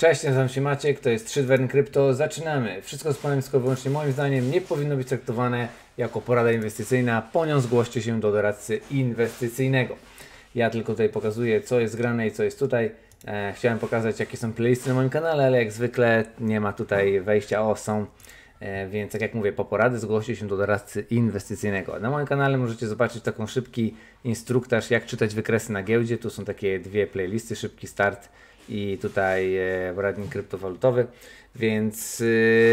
Cześć, nazywam się Maciek, to jest 3 Dwern Krypto. Zaczynamy. Wszystko z Polską wyłącznie moim zdaniem nie powinno być traktowane jako porada inwestycyjna. Po nią zgłoście się do doradcy inwestycyjnego. Ja tylko tutaj pokazuję, co jest grane i co jest tutaj. E, chciałem pokazać, jakie są playlisty na moim kanale, ale jak zwykle nie ma tutaj wejścia o są. E, więc tak jak mówię, po porady zgłoście się do doradcy inwestycyjnego. Na moim kanale możecie zobaczyć taką szybki instruktaż, jak czytać wykresy na giełdzie. Tu są takie dwie playlisty, szybki start i tutaj poradnik e, kryptowalutowy. Więc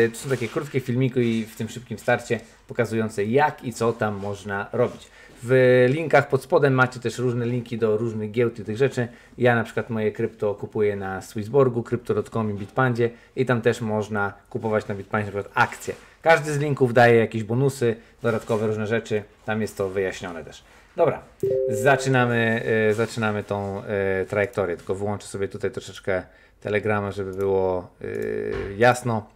e, to są takie krótkie filmiki i w tym szybkim starcie pokazujące jak i co tam można robić. W linkach pod spodem macie też różne linki do różnych giełd i tych rzeczy. Ja na przykład moje krypto kupuję na Swissborgu, Crypto.com i Bitpandzie i tam też można kupować na Bitpandzie na przykład akcje. Każdy z linków daje jakieś bonusy, dodatkowe różne rzeczy, tam jest to wyjaśnione też. Dobra, zaczynamy, y, zaczynamy tą y, trajektorię. Tylko wyłączę sobie tutaj troszeczkę telegrama, żeby było y, jasno.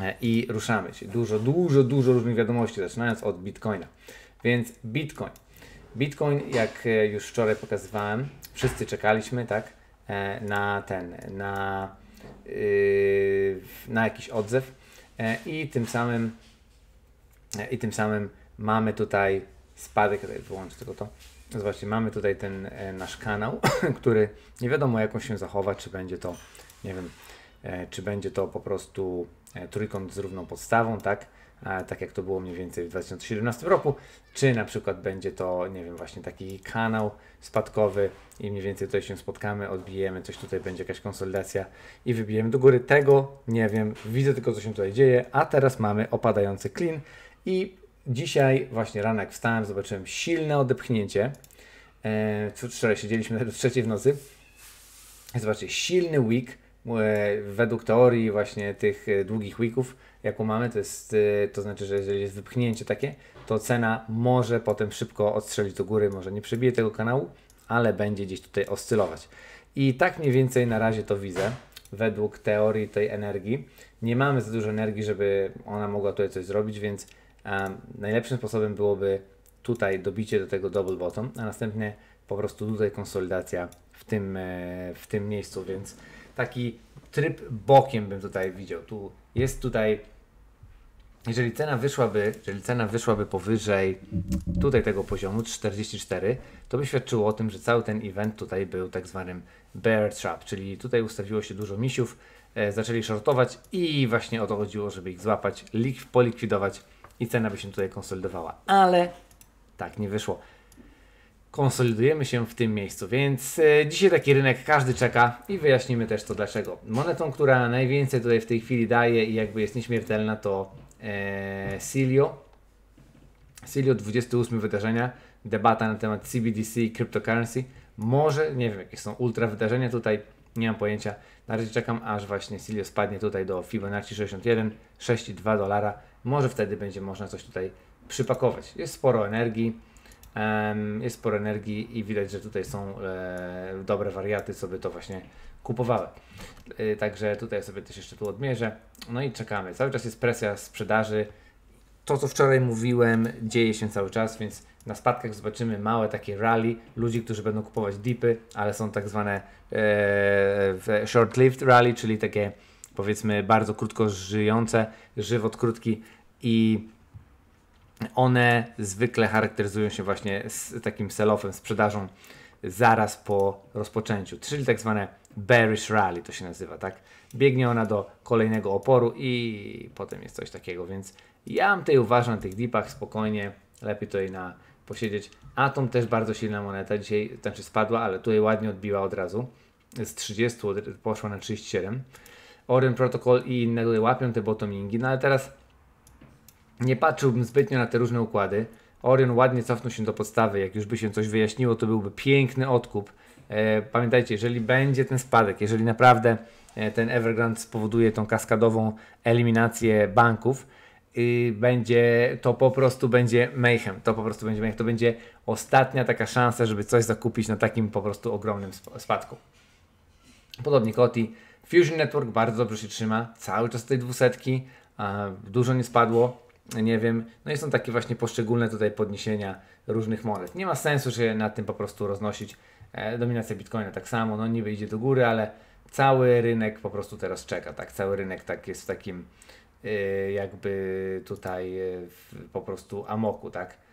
E, I ruszamy się. Dużo, dużo, dużo różnych wiadomości, zaczynając od Bitcoina. Więc Bitcoin. Bitcoin, jak e, już wczoraj pokazywałem, wszyscy czekaliśmy, tak, e, na ten, na, na jakiś odzew i tym samym i tym samym mamy tutaj spadek, wyłącz tylko to. Zobaczcie, mamy tutaj ten e, nasz kanał, który nie wiadomo jaką się zachowa, czy będzie to, nie wiem, e, czy będzie to po prostu e, trójkąt z równą podstawą, tak? A, tak jak to było mniej więcej w 2017 roku, czy na przykład będzie to, nie wiem, właśnie taki kanał spadkowy i mniej więcej tutaj się spotkamy, odbijemy, coś tutaj będzie jakaś konsolidacja i wybijemy do góry. Tego nie wiem, widzę tylko co się tutaj dzieje, a teraz mamy opadający clean i dzisiaj właśnie rano jak wstałem, zobaczyłem silne odepchnięcie. E, wczoraj siedzieliśmy do trzeciej w nocy. Zobaczcie, silny week e, według teorii właśnie tych e, długich weeków, jaką mamy, to, jest, to znaczy, że jeżeli jest wypchnięcie takie, to cena może potem szybko odstrzelić do góry, może nie przebije tego kanału, ale będzie gdzieś tutaj oscylować. I tak mniej więcej na razie to widzę według teorii tej energii. Nie mamy za dużo energii, żeby ona mogła tutaj coś zrobić, więc najlepszym sposobem byłoby tutaj dobicie do tego double bottom, a następnie po prostu tutaj konsolidacja w tym, e, w tym miejscu, więc taki tryb bokiem bym tutaj widział. Tu jest tutaj, jeżeli cena wyszłaby, jeżeli cena wyszłaby powyżej tutaj tego poziomu 44, to by świadczyło o tym, że cały ten event tutaj był tak zwanym bear trap, czyli tutaj ustawiło się dużo misiów, e, zaczęli shortować i właśnie o to chodziło, żeby ich złapać, lik, polikwidować i cena by się tutaj konsolidowała. Ale tak nie wyszło. Konsolidujemy się w tym miejscu, więc e, dzisiaj taki rynek każdy czeka i wyjaśnimy też to dlaczego. Monetą, która najwięcej tutaj w tej chwili daje i jakby jest nieśmiertelna to e, Silio. Silio 28 wydarzenia, debata na temat CBDC i cryptocurrency. Może, nie wiem jakie są ultra wydarzenia tutaj, nie mam pojęcia. Na razie czekam aż właśnie Silio spadnie tutaj do Fibonacci 61, 6,2 dolara może wtedy będzie można coś tutaj przypakować. Jest sporo energii, jest sporo energii i widać, że tutaj są e, dobre wariaty, co by to właśnie kupowały. E, także tutaj sobie też jeszcze tu odmierzę. No i czekamy. Cały czas jest presja sprzedaży. To, co wczoraj mówiłem, dzieje się cały czas, więc na spadkach zobaczymy małe takie rally ludzi, którzy będą kupować dipy, ale są tak zwane e, short-lived rally, czyli takie powiedzmy bardzo krótko żyjące, żywot krótki i one zwykle charakteryzują się właśnie z takim sell-offem, sprzedażą zaraz po rozpoczęciu, czyli tak zwane bearish rally to się nazywa, tak? Biegnie ona do kolejnego oporu i potem jest coś takiego, więc ja mam tutaj uważam na tych dipach spokojnie, lepiej tutaj na posiedzieć. Atom też bardzo silna moneta, dzisiaj znaczy spadła, ale tutaj ładnie odbiła od razu. Z 30 poszła na 37. Orange Protocol i inne łapią te bottomingi, no ale teraz nie patrzyłbym zbytnio na te różne układy. Orion ładnie cofnął się do podstawy, jak już by się coś wyjaśniło, to byłby piękny odkup. E, pamiętajcie, jeżeli będzie ten spadek, jeżeli naprawdę e, ten Evergrande spowoduje tą kaskadową eliminację banków, y, będzie, to po prostu będzie mayhem, to po prostu będzie mayhem, to będzie ostatnia taka szansa, żeby coś zakupić na takim po prostu ogromnym spadku. Podobnie Koti, Fusion Network bardzo dobrze się trzyma, cały czas tej dwusetki, dużo nie spadło, nie wiem. No i są takie właśnie poszczególne tutaj podniesienia różnych monet. Nie ma sensu się nad tym po prostu roznosić. E, dominacja Bitcoina tak samo, no niby idzie do góry, ale cały rynek po prostu teraz czeka, tak? Cały rynek tak jest w takim e, jakby tutaj e, po prostu amoku, tak?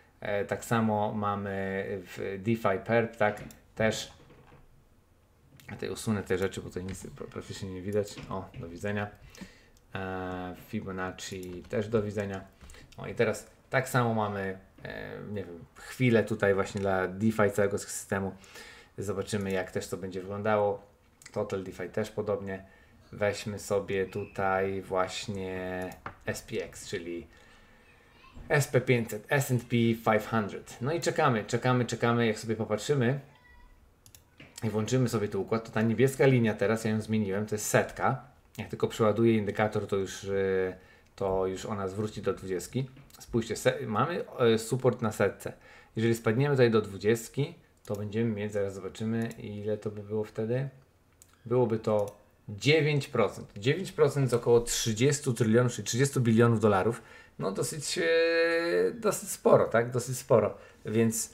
Tak samo mamy w DeFi Perp, tak? Też tutaj usunę te rzeczy, bo tutaj nic praktycznie nie widać. O, do widzenia. E, Fibonacci też do widzenia. O i teraz tak samo mamy, e, nie wiem, chwilę tutaj właśnie dla DeFi całego systemu. Zobaczymy jak też to będzie wyglądało. Total DeFi też podobnie. Weźmy sobie tutaj właśnie SPX, czyli SP500, S&P 500. No i czekamy, czekamy, czekamy. Jak sobie popatrzymy, i włączymy sobie tu układ, to ta niebieska linia teraz, ja ją zmieniłem, to jest setka. Jak tylko przeładuję indykator, to już, y, to już ona zwróci do 20. Spójrzcie, mamy y, support na setce. Jeżeli spadniemy tutaj do 20, to będziemy mieć, zaraz zobaczymy, ile to by było wtedy. Byłoby to 9%. 9% z około 30 trylionów, czyli 30 bilionów dolarów. No dosyć, y, dosyć sporo, tak? Dosyć sporo. Więc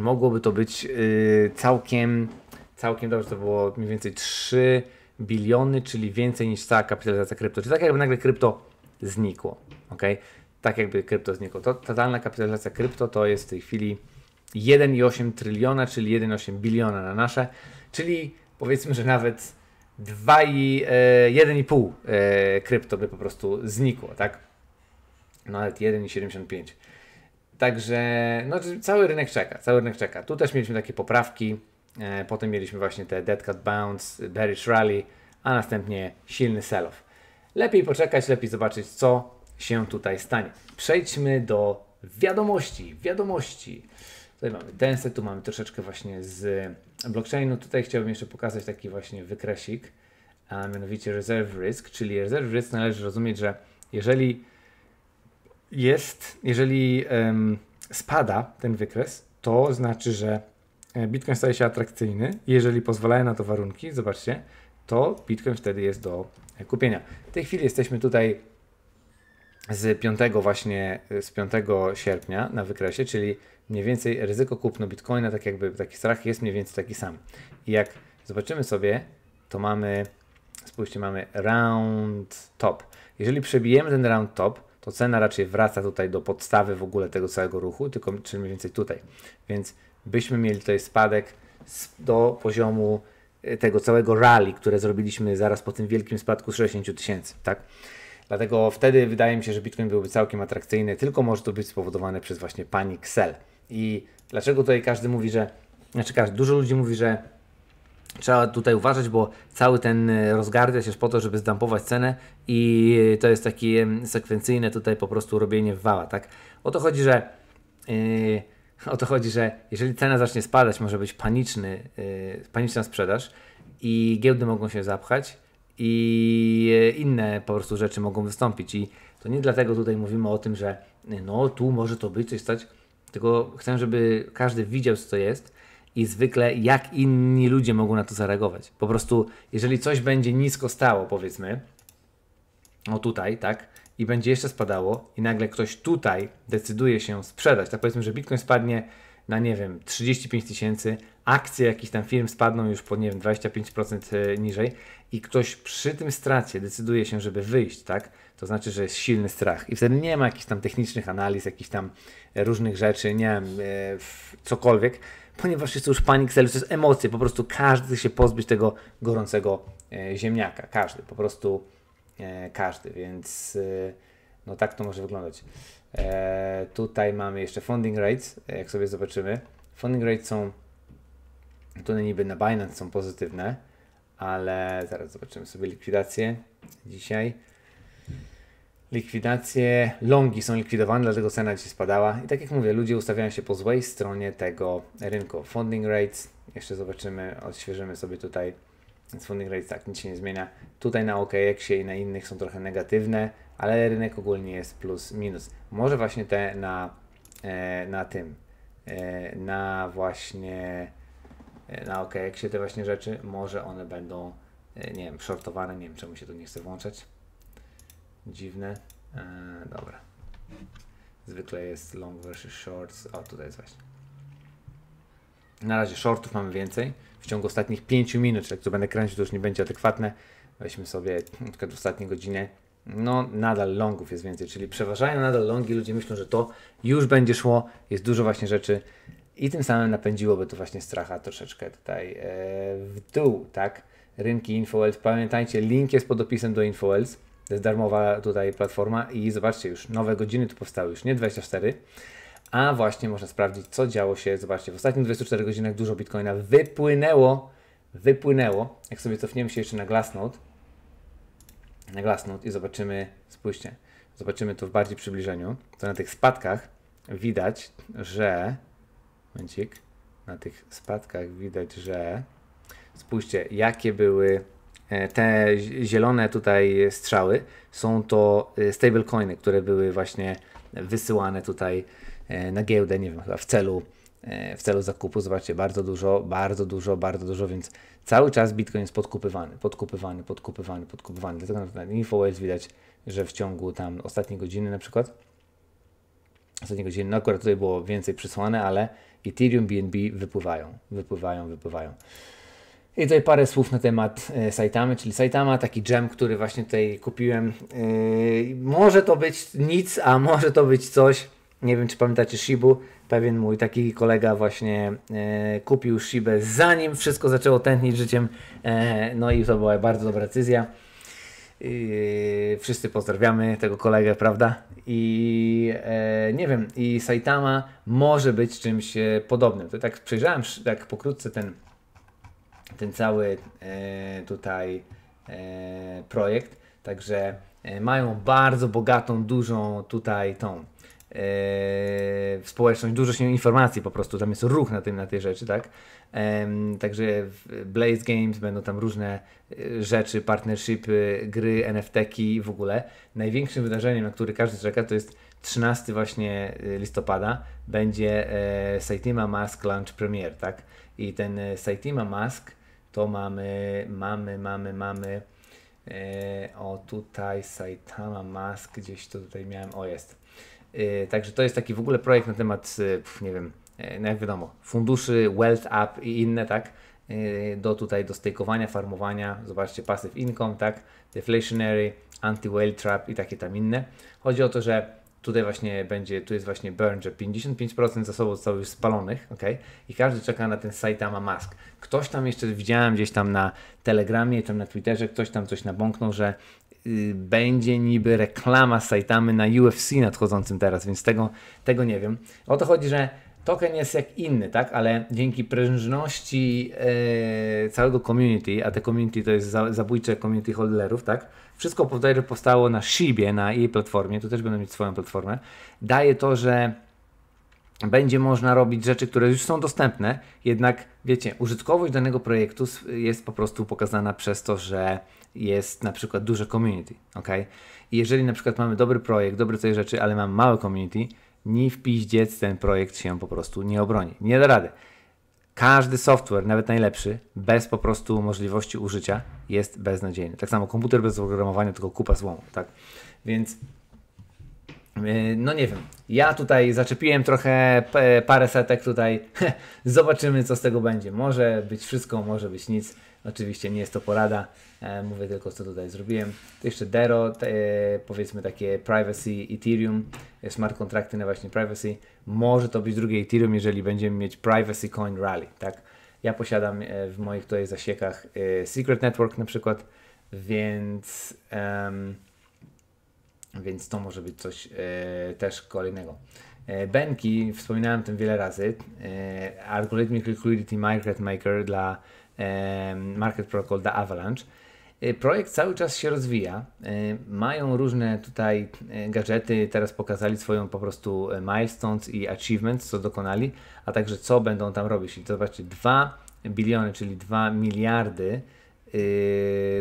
mogłoby to być y, całkiem, całkiem dobrze, to było mniej więcej 3 biliony, czyli więcej niż cała kapitalizacja krypto. Czyli tak jakby nagle krypto znikło, ok? Tak jakby krypto znikło. To, totalna kapitalizacja krypto to jest w tej chwili 1,8 tryliona, czyli 1,8 biliona na nasze, czyli powiedzmy, że nawet 2,1,5 e, e, krypto by po prostu znikło, tak? No nawet 1,75. Także no, cały rynek czeka, cały rynek czeka. Tu też mieliśmy takie poprawki, e, potem mieliśmy właśnie te dead cat bounce, bearish rally, a następnie silny sell-off. Lepiej poczekać, lepiej zobaczyć, co się tutaj stanie. Przejdźmy do wiadomości, wiadomości. Tutaj mamy Dense, tu mamy troszeczkę właśnie z blockchainu. Tutaj chciałbym jeszcze pokazać taki właśnie wykresik, a mianowicie reserve risk, czyli reserve risk należy rozumieć, że jeżeli jest, jeżeli spada ten wykres, to znaczy, że e, Bitcoin staje się atrakcyjny. Jeżeli pozwalają na to warunki, zobaczcie, to Bitcoin wtedy jest do e, kupienia. W tej chwili jesteśmy tutaj z 5 właśnie, e, z 5 sierpnia na wykresie, czyli mniej więcej ryzyko kupno Bitcoina, tak jakby taki strach jest mniej więcej taki sam. I jak zobaczymy sobie, to mamy, spójrzcie, mamy round top. Jeżeli przebijemy ten round top, to cena raczej wraca tutaj do podstawy w ogóle tego całego ruchu, tylko czy mniej więcej tutaj. Więc byśmy mieli tutaj spadek do poziomu e, tego całego rally, które zrobiliśmy zaraz po tym wielkim spadku z 60 tysięcy, tak? Dlatego wtedy wydaje mi się, że Bitcoin byłby całkiem atrakcyjny, tylko może to być spowodowane przez właśnie panik sell. I dlaczego tutaj każdy mówi, że, znaczy każdy, dużo ludzi mówi, że Trzeba tutaj uważać, bo cały ten e, rozgardiasz jest po to, żeby zdampować cenę i e, to jest takie mm, sekwencyjne tutaj po prostu robienie wała, tak? O to chodzi, że yy, o to chodzi, że jeżeli cena zacznie spadać, może być paniczny, yy, paniczna sprzedaż i giełdy mogą się zapchać i inne po prostu rzeczy mogą wystąpić i to nie dlatego tutaj mówimy o tym, że no tu może to być coś stać, tylko chcę, żeby każdy widział co to jest i zwykle jak inni ludzie mogą na to zareagować. Po prostu, jeżeli coś będzie nisko stało, powiedzmy, o tutaj, tak, i będzie jeszcze spadało, i nagle ktoś tutaj decyduje się sprzedać, tak powiedzmy, że Bitcoin spadnie na nie wiem 35 tysięcy, akcje jakichś tam firm spadną już po nie wiem 25% e, niżej i ktoś przy tym stracie decyduje się, żeby wyjść, tak? To znaczy, że jest silny strach i wtedy nie ma jakichś tam technicznych analiz, jakichś tam różnych rzeczy, nie wiem, e, cokolwiek ponieważ jest to już panik celu, to jest emocje, po prostu każdy chce się pozbyć tego gorącego e, ziemniaka, każdy, po prostu e, każdy, więc e, no tak to może wyglądać. tutaj mamy jeszcze funding rates, jak sobie zobaczymy. Funding rates są tutaj niby na Binance są pozytywne, ale zaraz zobaczymy sobie likwidację dzisiaj likwidacje, longi są likwidowane, dlatego cena dzisiaj spadała. I tak jak mówię, ludzie ustawiają się po złej stronie tego rynku. Funding rates, jeszcze zobaczymy, odświeżymy sobie tutaj. Więc funding rates tak, nic się nie zmienia. Tutaj na OKX-ie i na innych są trochę negatywne, ale rynek ogólnie jest plus minus. Może właśnie te na, e, na tym, e, na właśnie e, na OKX-ie te właśnie rzeczy, może one będą, nie wiem, shortowane, nie wiem czemu się tu nie chce włączać dziwne. Eee, dobra. Zwykle jest long versus shorts. O, tutaj jest właśnie. Na razie shortów mamy więcej. W ciągu ostatnich 5 minut, jak to będę kręcił, to już nie będzie adekwatne. Weźmy sobie na przykład ostatnie godziny. No, nadal longów jest więcej, czyli przeważają nadal longi. Ludzie myślą, że to już będzie szło. Jest dużo właśnie rzeczy i tym samym napędziłoby to właśnie stracha troszeczkę tutaj e, w dół, tak? Rynki InfoWells. Pamiętajcie, link jest pod opisem do InfoWells to jest darmowa tutaj platforma i zobaczcie już, nowe godziny tu powstały już, nie 24, a właśnie można sprawdzić, co działo się, zobaczcie, w ostatnich 24 godzinach dużo bitcoina wypłynęło, wypłynęło. Jak sobie cofniemy się jeszcze na Glassnode, na Glassnode i zobaczymy, spójrzcie, zobaczymy to w bardziej przybliżeniu, to na tych spadkach widać, że, momencik, na tych spadkach widać, że, spójrzcie, jakie były E, te zielone tutaj strzały są to e, stablecoiny, które były właśnie wysyłane tutaj e, na giełdę, nie wiem, w celu, w celu zakupu. Zobaczcie, bardzo dużo, bardzo dużo, bardzo dużo, więc cały czas Bitcoin jest podkupywany, podkupywany, podkupywany, podkupywany. Dlatego na InfoWaves widać, że w ciągu tam ostatniej godziny na przykład, ostatniej godziny, no akurat tutaj było więcej przysłane, ale Ethereum, BNB wypływają, wypływają, wypływają. I tutaj parę słów na temat e, Saitamy, czyli Saitama, taki dżem, który właśnie tutaj kupiłem. E, może to być nic, a może to być coś. Nie wiem, czy pamiętacie Shibu. Pewien mój taki kolega właśnie e, kupił Shibę zanim wszystko zaczęło tętnić życiem. no i to była bardzo dobra decyzja. wszyscy pozdrawiamy tego kolegę, prawda? I nie wiem, i Saitama może być czymś podobnym. To tak przejrzałem tak pokrótce ten ten cały e, tutaj e, projekt. Także e, mają bardzo bogatą, dużą tutaj tą w społeczność, dużo się informacji po prostu, tam jest ruch na, tym, na tej rzeczy, tak? Także w Blaze Games będą tam różne rzeczy, partnershipy, gry, NFT-ki w ogóle. Największym wydarzeniem, na które każdy czeka, to jest 13 właśnie listopada będzie Saitama Mask Launch Premier, tak? I ten Saitama Mask to mamy, mamy, mamy, mamy. E, o tutaj Saitama Mask, gdzieś to tutaj miałem, o jest. E, także to jest taki w ogóle projekt na temat, e, nie wiem, no jak wiadomo, funduszy, Wealth Up i inne, tak? Do tutaj, do stejkowania, farmowania, zobaczcie, Passive Income, tak? Deflationary, Anti-Whale Trap i takie tam inne. Chodzi o to, że Tutaj właśnie będzie, tu jest właśnie burn, że 55% zasobów zostało już spalonych, ok? I każdy czeka na ten Saitama Mask. Ktoś tam jeszcze widziałem gdzieś tam na Telegramie, tam na Twitterze, ktoś tam coś nabąknął, że yy, będzie niby reklama Saitamy na UFC nadchodzącym teraz, więc tego, tego nie wiem. O to chodzi, że Token jest jak inny, tak? Ale dzięki prężności e, całego community, a te community to jest za, zabójcze community holderów, tak? Wszystko powstało na Shibie, na jej platformie, tu też będą mieć swoją platformę. Daje to, że będzie można robić rzeczy, które już są dostępne, jednak wiecie, użytkowość danego projektu jest po prostu pokazana przez to, że jest na przykład duże community, ok? I jeżeli na przykład mamy dobry projekt, dobre coś rzeczy, ale mamy małe community, ni w piździec ten projekt się po prostu nie obroni. Nie da rady. Każdy software, nawet najlepszy, bez po prostu możliwości użycia jest beznadziejny. Tak samo komputer bez oprogramowania, tylko kupa złomu, tak? Więc Yy, no nie wiem, ja tutaj zaczepiłem trochę parę setek tutaj, zobaczymy co z tego będzie. Może być wszystko, może być nic. Oczywiście nie jest to porada, e, mówię tylko co tutaj zrobiłem. To jeszcze Dero, e, powiedzmy takie privacy Ethereum, e, smart kontrakty na właśnie privacy. Może to być drugie Ethereum, jeżeli będziemy mieć privacy coin rally, tak? Ja posiadam w moich tutaj zasiekach Secret Network na przykład, więc... Um, więc to może być coś e, też kolejnego. E, Benki, wspominałem o tym wiele razy, e, Algorithmic Liquidity Market Maker dla e, Market Protocol dla Avalanche. E, projekt cały czas się rozwija. E, mają różne tutaj gadżety. Teraz pokazali swoją po prostu milestones i achievements, co dokonali, a także co będą tam robić. I to zobaczcie, 2 biliony, czyli 2 miliardy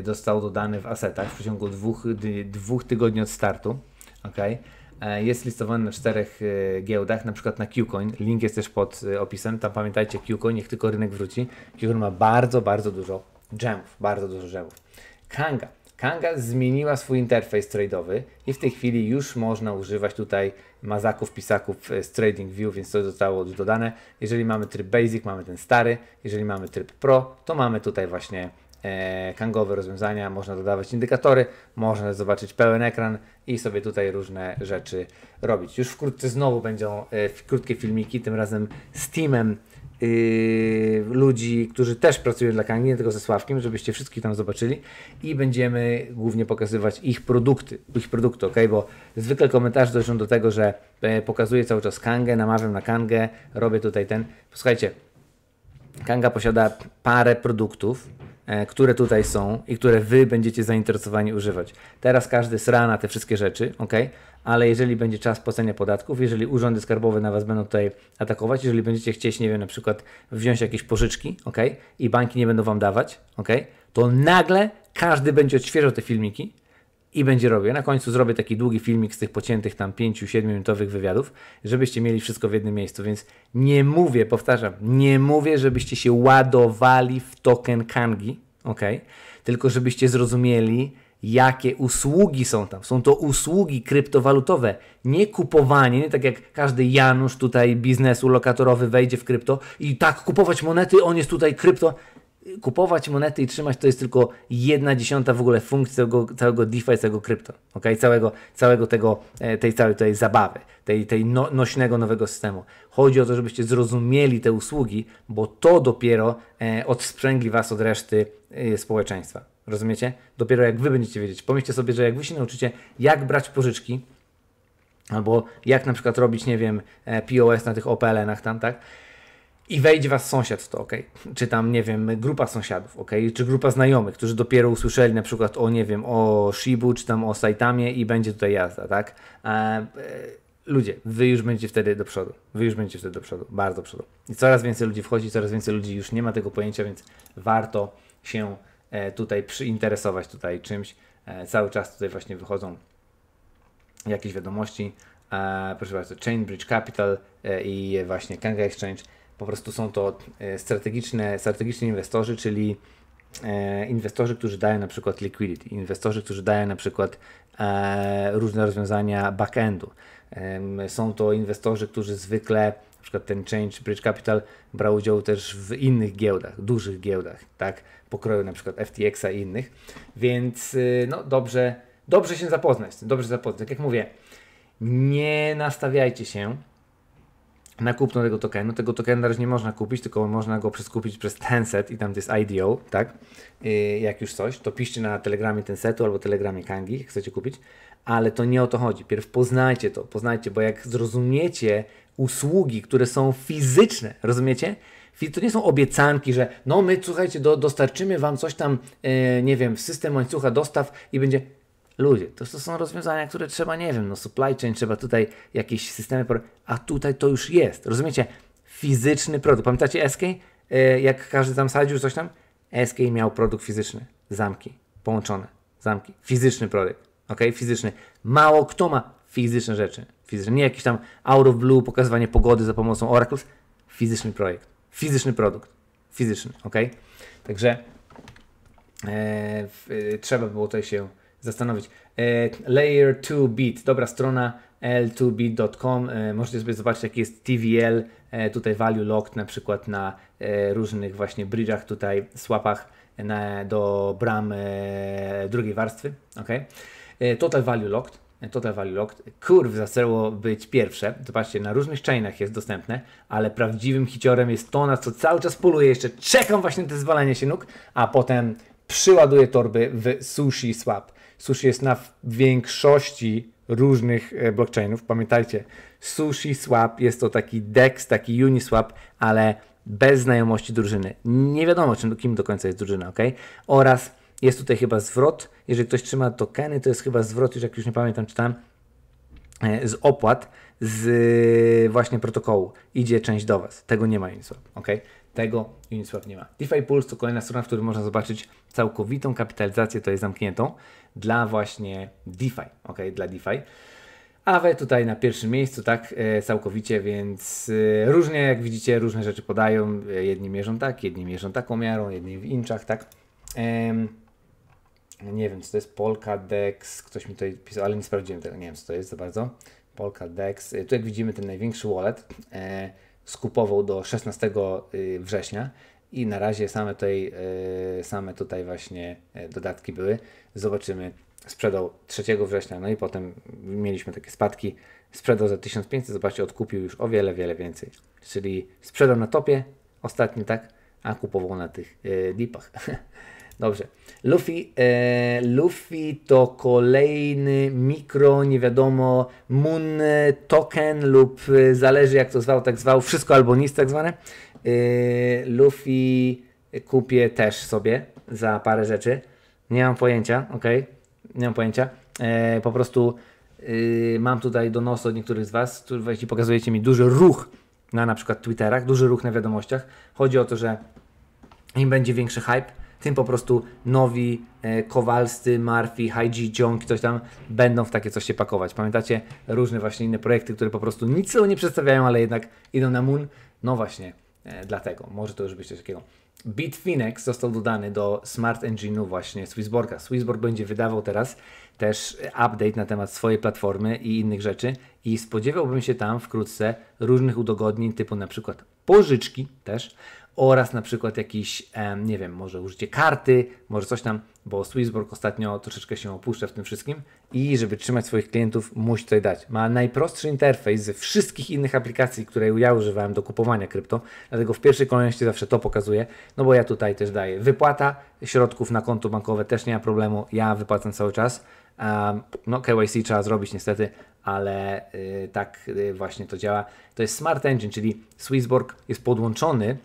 dostał yy, dodany w asetach w przeciągu dwóch, dwóch tygodni od startu. Okay? E, jest listowany na czterech e, giełdach, na przykład na Qcoin. Link jest też pod e, opisem. Tam pamiętajcie Qcoin, niech tylko rynek wróci. Qcoin ma bardzo, bardzo dużo dżemów, bardzo dużo dżemów. Kanga. Kanga zmieniła swój interfejs tradeowy i w tej chwili już można używać tutaj mazaków, pisaków z Trading View, więc to zostało dodane. Jeżeli mamy tryb Basic, mamy ten stary. Jeżeli mamy tryb Pro, to mamy tutaj właśnie E, kangowe rozwiązania, można dodawać indykatory, można zobaczyć pełen ekran i sobie tutaj różne rzeczy robić. Już wkrótce znowu będą e, krótkie filmiki, tym razem z teamem Yy, ludzi, którzy też pracują dla Kangi, nie tylko ze Sławkiem, żebyście wszystkich tam zobaczyli i będziemy głównie pokazywać ich produkty, ich produkty, ok? Bo zwykle komentarze dojdą do tego, że e, pokazuję cały czas Kangę, namawiam na Kangę, robię tutaj ten. Posłuchajcie, Kanga posiada parę produktów, E, które tutaj są i które wy będziecie zainteresowani używać. Teraz każdy sra na te wszystkie rzeczy, ok? Ale jeżeli będzie czas płacenia podatków, jeżeli urzędy skarbowe na was będą tutaj atakować, jeżeli będziecie chcieć, nie wiem, na przykład wziąć jakieś pożyczki, ok? I banki nie będą wam dawać, ok? To nagle każdy będzie odświeżał te filmiki, i będzie robię. Na końcu zrobię taki długi filmik z tych pociętych tam 5-7 minutowych wywiadów, żebyście mieli wszystko w jednym miejscu, więc nie mówię, powtarzam, nie mówię, żebyście się ładowali w token Kangi, ok? Tylko żebyście zrozumieli, jakie usługi są tam. Są to usługi kryptowalutowe, nie kupowanie, nie tak jak każdy Janusz tutaj biznesu lokatorowy wejdzie w krypto i tak kupować monety, on jest tutaj krypto kupować monety i trzymać to jest tylko jedna dziesiąta w ogóle funkcji całego, całego DeFi, całego krypto, okay? całego, całego tego, e, tej całej tej zabawy, tej, tej no, nośnego nowego systemu. Chodzi o to, żebyście zrozumieli te usługi, bo to dopiero e, odsprzęgli Was od reszty e, społeczeństwa. Rozumiecie? Dopiero jak Wy będziecie wiedzieć. Pomyślcie sobie, że jak Wy się nauczycie, jak brać pożyczki, albo jak na przykład robić, nie wiem, e, POS na tych Opelenach tam, tak? i wejdzie was sąsiad w to, ok? Czy tam, nie wiem, grupa sąsiadów, ok? Czy grupa znajomych, którzy dopiero usłyszeli na przykład o, nie wiem, o Shibu, czy tam o Saitamie i będzie tutaj jazda, tak? E, e, ludzie, wy już będziecie wtedy do przodu. Wy już będziecie wtedy do przodu, bardzo do przodu. I coraz więcej ludzi wchodzi, coraz więcej ludzi już nie ma tego pojęcia, więc warto się e, tutaj przyinteresować tutaj czymś. E, cały czas tutaj właśnie wychodzą jakieś wiadomości. E, proszę bardzo, Chainbridge Capital i właśnie Kanga Exchange po prostu są to e, strategiczne, strategiczni inwestorzy, czyli e, inwestorzy, którzy dają na przykład liquidity, inwestorzy, którzy dają na przykład e, różne rozwiązania backendu. Są to inwestorzy, którzy zwykle na przykład ten Change Bridge Capital brał udział też w innych giełdach, dużych giełdach, tak, pokroju na przykład FTX-a i innych, więc y, no dobrze, dobrze się zapoznać z tym, dobrze zapoznać. Tak jak mówię, nie nastawiajcie się na kupno tego tokenu. Tego tokena już nie można kupić, tylko można go przeskupić przez Tencent i tam to jest IDO, tak? Yy, jak już coś, to piszcie na telegramie Tencentu albo telegramie Kangi, jak chcecie kupić, ale to nie o to chodzi. Pierw poznajcie to, poznajcie, bo jak zrozumiecie usługi, które są fizyczne, rozumiecie? To nie są obiecanki, że no my, słuchajcie, do, dostarczymy Wam coś tam, yy, nie wiem, w system łańcucha dostaw i będzie Ludzie, to, to są rozwiązania, które trzeba, nie wiem, no supply chain, trzeba tutaj jakieś systemy, a tutaj to już jest. Rozumiecie? Fizyczny produkt. Pamiętacie SK? E, jak każdy tam sadził coś tam? SK miał produkt fizyczny. Zamki połączone. Zamki. Fizyczny produkt. Ok? Fizyczny. Mało kto ma fizyczne rzeczy. Fizyczne. Nie jakiś tam out of blue, pokazywanie pogody za pomocą Oracles. Fizyczny projekt. Fizyczny produkt. Fizyczny. Ok? Także e, e, trzeba było tutaj się zastanowić. E, layer 2 Bit, dobra strona l2bit.com. E, możecie sobie zobaczyć, jaki jest TVL, e, tutaj value locked na przykład na różnych właśnie bridge'ach, tutaj swapach na, do bram drugiej warstwy. Okay. Total value locked. Total Value Locked, kurw, zaczęło być pierwsze. Zobaczcie, na różnych chainach jest dostępne, ale prawdziwym hiciorem jest to, na co cały czas poluję. Jeszcze czekam właśnie na te zwalanie się nóg, a potem przyładuję torby w Sushi Swap. Sushi jest na większości różnych e, blockchainów. Pamiętajcie, Sushi Swap jest to taki DEX, taki Uniswap, ale bez znajomości drużyny. Nie wiadomo, czym, kim do końca jest drużyna, ok? Oraz jest tutaj chyba zwrot, jeżeli ktoś trzyma tokeny, to jest chyba zwrot, już jak już nie pamiętam, czytałem, e, z opłat z e, właśnie protokołu. Idzie część do Was. Tego nie ma Uniswap, ok? Tego Uniswap nie ma. DeFi Pulse to kolejna strona, w której można zobaczyć całkowitą kapitalizację, to jest zamkniętą, dla właśnie DeFi, ok, dla DeFi. Awe tutaj na pierwszym miejscu, tak, e, całkowicie, więc e, różnie, jak widzicie, różne rzeczy podają. E, jedni mierzą tak, jedni mierzą taką miarą, jedni w inczach, tak. No nie wiem, co to jest Polkadex, ktoś mi tutaj pisał, ale nie sprawdziłem tego, nie wiem, co to jest za bardzo. Polkadex, tu jak widzimy ten największy wallet, skupował do 16 y, września i na razie same tutaj, y, same tutaj właśnie y, dodatki były. Zobaczymy. Sprzedał 3 września, no i potem mieliśmy takie spadki. Sprzedał za 1500, zobaczcie, odkupił już o wiele, wiele więcej. Czyli sprzedał na topie ostatni, tak, a kupował na tych dipach. Dobrze. Luffy, e, Luffy to kolejny mikro, nie wiadomo, Moon Token lub e, zależy jak to zwał, tak zwał, wszystko albo nic tak zwane. E, Luffy kupię też sobie za parę rzeczy. Nie mam pojęcia, ok? Nie mam pojęcia. E, po prostu y, mam tutaj donos od niektórych z Was, którzy jeśli pokazujecie mi duży ruch na na przykład Twitterach, duży ruch na wiadomościach. Chodzi o to, że im będzie większy hype, tym po prostu nowi e, Kowalscy, Marfi, Heidi, Jong, ktoś tam będą w takie coś się pakować. Pamiętacie różne właśnie inne projekty, które po prostu nic sobie nie przedstawiają, ale jednak idą na Moon? No właśnie, e, dlatego. Może to już być coś takiego. Bitfinex został dodany do Smart Engine'u właśnie Swissborga. Swissborg będzie wydawał teraz też e, update na temat swojej platformy i innych rzeczy i spodziewałbym się tam wkrótce różnych udogodnień typu na przykład pożyczki też, oraz na przykład jakiś, nie wiem, może użycie karty, może coś tam, bo Swissborg ostatnio troszeczkę się opuszcza w tym wszystkim i żeby trzymać swoich klientów, musi tutaj dać. Ma najprostszy interfejs ze wszystkich innych aplikacji, które ja używałem do kupowania krypto, dlatego w pierwszej kolejności zawsze to pokazuję, no bo ja tutaj też daję wypłata środków na konto bankowe, też nie ma problemu, ja wypłacam cały czas. No, KYC trzeba zrobić niestety, ale y, tak y, właśnie to działa. To jest Smart Engine, czyli Swissborg jest podłączony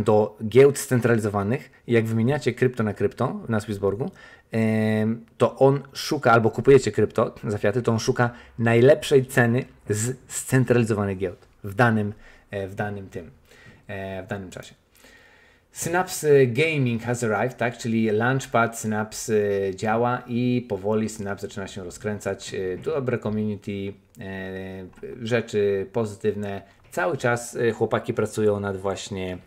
do giełd scentralizowanych, jak wymieniacie krypto na krypto na Swissborgu, to on szuka, albo kupujecie krypto za fiaty, to on szuka najlepszej ceny z scentralizowanych giełd w danym, e, w danym tym, e, w danym czasie. Synapse Gaming has arrived, tak? czyli Launchpad Synapse działa i powoli Synapse zaczyna się rozkręcać. E, dobre community, rzeczy pozytywne. Cały czas chłopaki pracują nad właśnie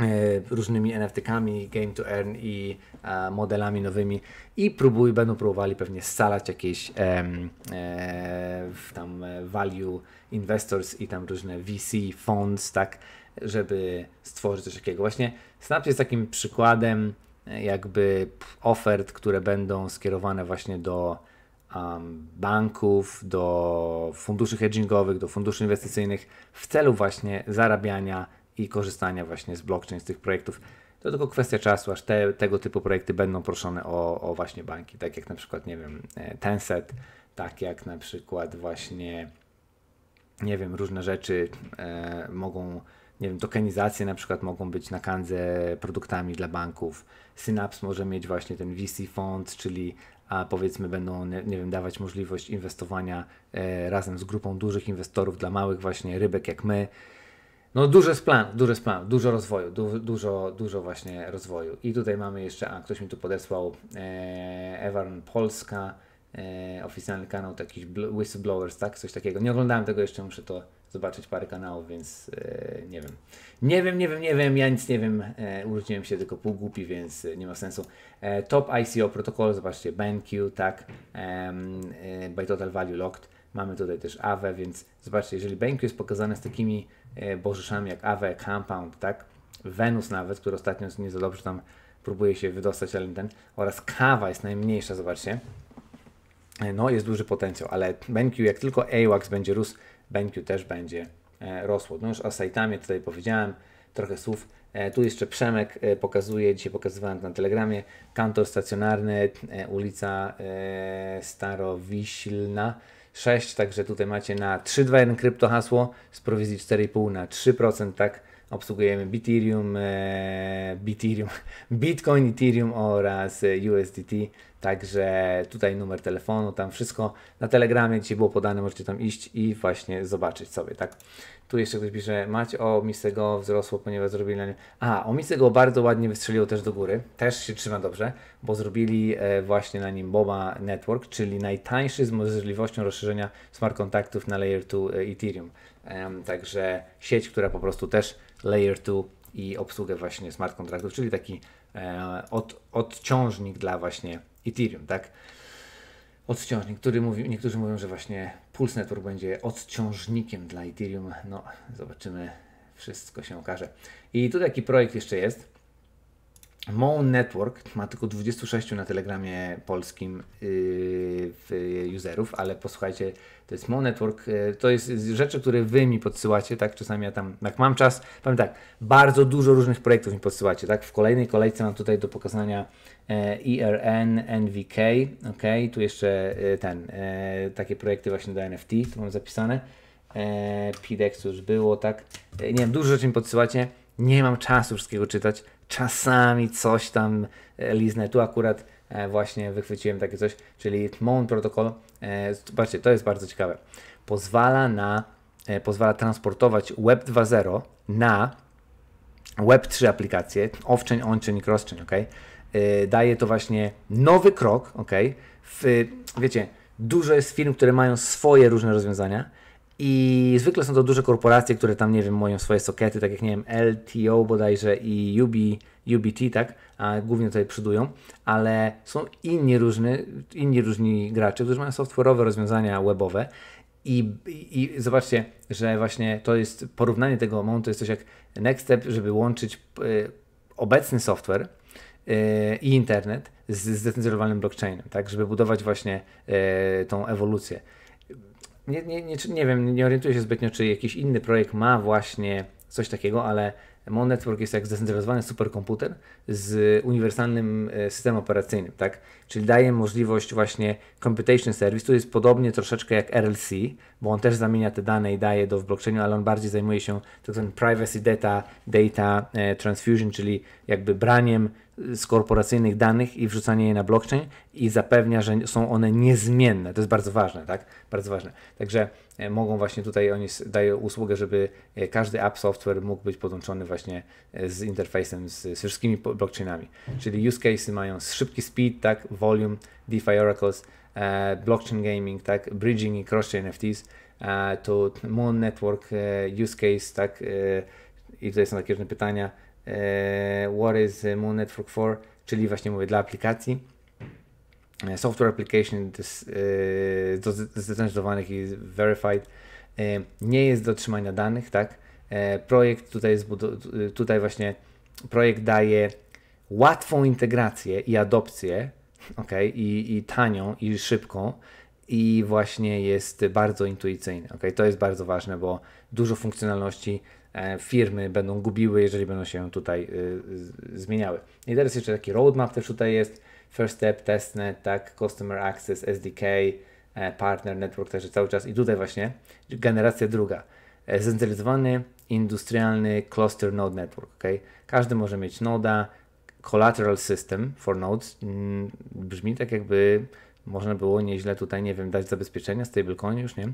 E, różnymi NFT-kami, game to earn i e, modelami nowymi i próbuj, będą próbowali pewnie scalać jakieś e, tam e, value investors i tam różne VC funds, tak, żeby stworzyć coś takiego. Właśnie Snap jest takim przykładem jakby ofert, które będą skierowane właśnie do um, banków, do funduszy hedgingowych, do funduszy inwestycyjnych w celu właśnie zarabiania i korzystania właśnie z blockchain, z tych projektów. To tylko kwestia czasu, aż te, tego typu projekty będą proszone o, o właśnie banki, tak jak na przykład, nie wiem, e, Tencent, tak jak na przykład właśnie, nie wiem, różne rzeczy e, mogą, nie wiem, tokenizacje na przykład mogą być na kandze produktami dla banków. Synapse może mieć właśnie ten VC fund, czyli a powiedzmy będą, nie, nie wiem, dawać możliwość inwestowania e, razem z grupą dużych inwestorów dla małych właśnie rybek jak my. No duży jest plan, duży jest plan, dużo rozwoju, du, dużo, dużo właśnie rozwoju. I tutaj mamy jeszcze, a ktoś mi tu podesłał, e, Ewan Polska, e, oficjalny kanał taki whistleblowers, tak, coś takiego. Nie oglądałem tego jeszcze, muszę to zobaczyć parę kanałów, więc e, nie wiem. Nie wiem, nie wiem, nie wiem, ja nic nie wiem, e, urodziłem się tylko półgłupi, więc e, nie ma sensu. E, top ICO protokol, zobaczcie, BenQ, tak, e, by total value locked. Mamy tutaj też Awe, więc zobaczcie, jeżeli BenQ jest pokazane z takimi e, bożyszami jak Awe, Compound, tak? Venus nawet, który ostatnio nie za dobrze tam próbuje się wydostać, ale ten, oraz kawa jest najmniejsza, zobaczcie. E, no, jest duży potencjał, ale BenQ, jak tylko AWAX będzie rósł, BenQ też będzie e, rosło. No już o Saitamie tutaj powiedziałem trochę słów. Tu jeszcze Przemek pokazuje, dzisiaj pokazywałem na Telegramie, kantor stacjonarny, ulica Starowiślna, 6, także tutaj macie na 321 krypto hasło z prowizji 4,5 na 3%, tak? Obsługujemy Bitirium, e, Bitirium, Bitcoin, Ethereum oraz e, USDT, także tutaj numer telefonu, tam wszystko na Telegramie dzisiaj było podane, możecie tam iść i właśnie zobaczyć sobie, tak? Tu jeszcze ktoś pisze, mać o Misego wzrosło, ponieważ zrobili na nim. A, o Misego bardzo ładnie wystrzeliło też do góry, też się trzyma dobrze, bo zrobili e, właśnie na nim Boba Network, czyli najtańszy z możliwością rozszerzenia smart kontaktów na Layer 2 e, Ethereum. E, także sieć, która po prostu też Layer 2 i obsługę właśnie smart kontraktów, czyli taki e, od, odciążnik dla właśnie Ethereum, tak? Odciążnik, który mówi, niektórzy mówią, że właśnie Pulse Network będzie odciążnikiem dla Ethereum. No, zobaczymy, wszystko się okaże. I tu taki projekt jeszcze jest. Mo Network ma tylko 26 na Telegramie polskim yy, userów, ale posłuchajcie, to jest Mo Network, yy, to jest rzeczy, które wy mi podsyłacie, tak, czasami ja tam, jak mam czas, powiem tak, bardzo dużo różnych projektów mi podsyłacie, tak, w kolejnej kolejce mam tutaj do pokazania ERN, e NVK, ok, tu jeszcze y, ten, e, takie projekty właśnie do NFT, tu mam zapisane, e, PIDEX już było, tak, e, nie wiem, dużo rzeczy mi podsyłacie, nie mam czasu wszystkiego czytać, czasami coś tam e, liznę. Tu akurat e, właśnie wychwyciłem takie coś, czyli Mount Protocol. E, Zobaczcie, to jest bardzo ciekawe. Pozwala na, pozwala transportować Web 2.0 na Web 3 aplikacje, owczeń, onczeń, chain ok? Daje to właśnie nowy krok, ok? W, wiecie, dużo jest firm, które mają swoje różne rozwiązania, i zwykle są to duże korporacje, które tam, nie wiem, mają swoje sokety, tak jak, nie wiem, LTO bodajże i UB, UBT, tak? A głównie tutaj przydują, ale są inni, różny, inni różni gracze, którzy mają software'owe rozwiązania webowe i, i, I, zobaczcie, że właśnie to jest porównanie tego momentu, jest coś jak next step, żeby łączyć y, obecny software y, i internet z zdecentralizowanym blockchainem, tak, żeby budować właśnie y, tą ewolucję nie, nie, nie, nie wiem, nie orientuję się zbytnio, czy jakiś inny projekt ma właśnie coś takiego, ale Mon Network jest jak zdecentralizowany superkomputer z uniwersalnym e, systemem operacyjnym, tak? Czyli daje możliwość właśnie computation service, tu jest podobnie troszeczkę jak RLC, bo on też zamienia te dane i daje do w blockchainu, ale on bardziej zajmuje się tak zwanym privacy data, data e, transfusion, czyli jakby braniem z korporacyjnych danych i wrzucanie je na blockchain i zapewnia, że są one niezmienne. To jest bardzo ważne, tak? Bardzo ważne. Także e, mogą właśnie tutaj, oni dają usługę, żeby e, każdy app software mógł być podłączony właśnie z interfejsem, z, z wszystkimi blockchainami. Czyli use cases mają szybki speed, tak? Volume, DeFi Oracles, E, blockchain gaming, tak, bridging i cross-chain NFTs, e, to Moon Network e, use case, tak, i tutaj są takie różne pytania, what is Moon Network for, czyli właśnie mówię dla aplikacji, software application do zdecentralizowanych i verified, nie jest do trzymania danych, tak, projekt tutaj, jest, tutaj właśnie projekt daje łatwą integrację i adopcję okay? I, i tanią, i szybką, i właśnie jest bardzo intuicyjny. Okay? To jest bardzo ważne, bo dużo funkcjonalności e, firmy będą gubiły, jeżeli będą się tutaj y, zmieniały. I teraz jeszcze taki roadmap też tutaj jest, first step, testnet, tak, customer access, SDK, e, partner network także cały czas i tutaj właśnie generacja druga. E, Zcentralizowany industrialny cluster node network, ok? Każdy może mieć noda, collateral system for nodes mm, brzmi tak jakby można było nieźle tutaj, nie wiem, dać zabezpieczenia, stablecoin już, nie?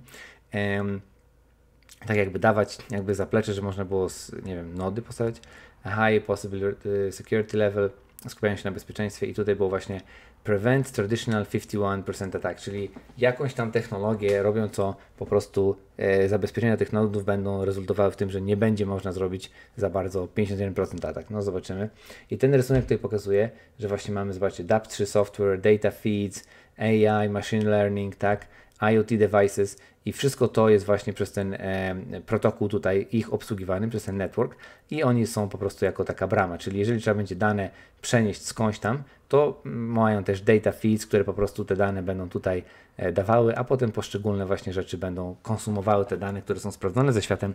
tak jakby dawać jakby zaplecze, że można było, nie wiem, nody postawić, high possibility security level, skupiają się na bezpieczeństwie i tutaj było właśnie prevent traditional 51% attack, czyli jakąś tam technologię robią, co po prostu e, zabezpieczenia tych nodów będą rezultowały w tym, że nie będzie można zrobić za bardzo 51% atak. No zobaczymy. I ten rysunek tutaj pokazuje, że właśnie mamy, zobaczcie, DAP3 software, data feeds, AI, machine learning, tak, IoT devices i wszystko to jest właśnie przez ten e, protokół tutaj ich obsługiwany, przez ten network i oni są po prostu jako taka brama, czyli jeżeli trzeba będzie dane przenieść skądś tam, to mają też data feeds, które po prostu te dane będą tutaj e, dawały, a potem poszczególne właśnie rzeczy będą konsumowały te dane, które są sprawdzone ze światem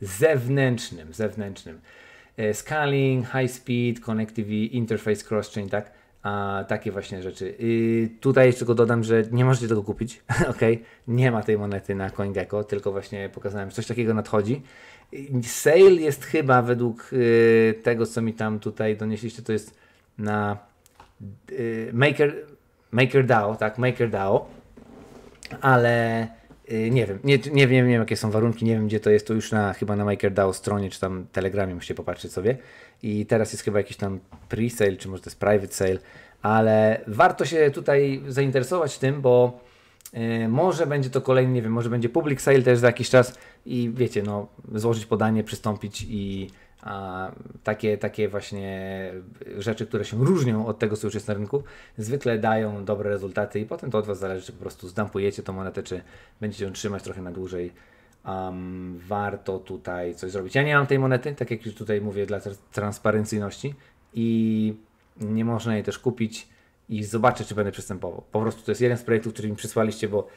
zewnętrznym, zewnętrznym. E, scaling, high speed, connectivity, interface cross-chain, tak? A, takie właśnie rzeczy. I tutaj jeszcze tylko dodam, że nie możecie tego kupić, ok? Nie ma tej monety na CoinGecko, tylko właśnie pokazałem, że coś takiego nadchodzi. Sale jest chyba według y, tego, co mi tam tutaj donieśliście, to jest na y, Maker, MakerDAO, tak, MakerDAO, ale y, nie wiem, nie, nie, wiem, nie wiem jakie są warunki, nie wiem gdzie to jest, to już na, chyba na MakerDAO stronie, czy tam Telegramie musicie popatrzeć sobie i teraz jest chyba jakiś tam pre-sale, czy może to jest private sale, ale warto się tutaj zainteresować tym, bo yy, może będzie to kolejny, nie wiem, może będzie public sale też za jakiś czas i wiecie, no, złożyć podanie, przystąpić i a, takie, takie właśnie rzeczy, które się różnią od tego, co już jest na rynku, zwykle dają dobre rezultaty i potem to od Was zależy, czy po prostu zdampujecie tą monetę, czy będziecie ją trzymać trochę na dłużej um, warto tutaj coś zrobić. Ja nie mam tej monety, tak jak już tutaj mówię, dla transparencyjności i nie można jej też kupić i zobaczę, czy będę przystępował. Po prostu to jest jeden z projektów, który mi przysłaliście, bo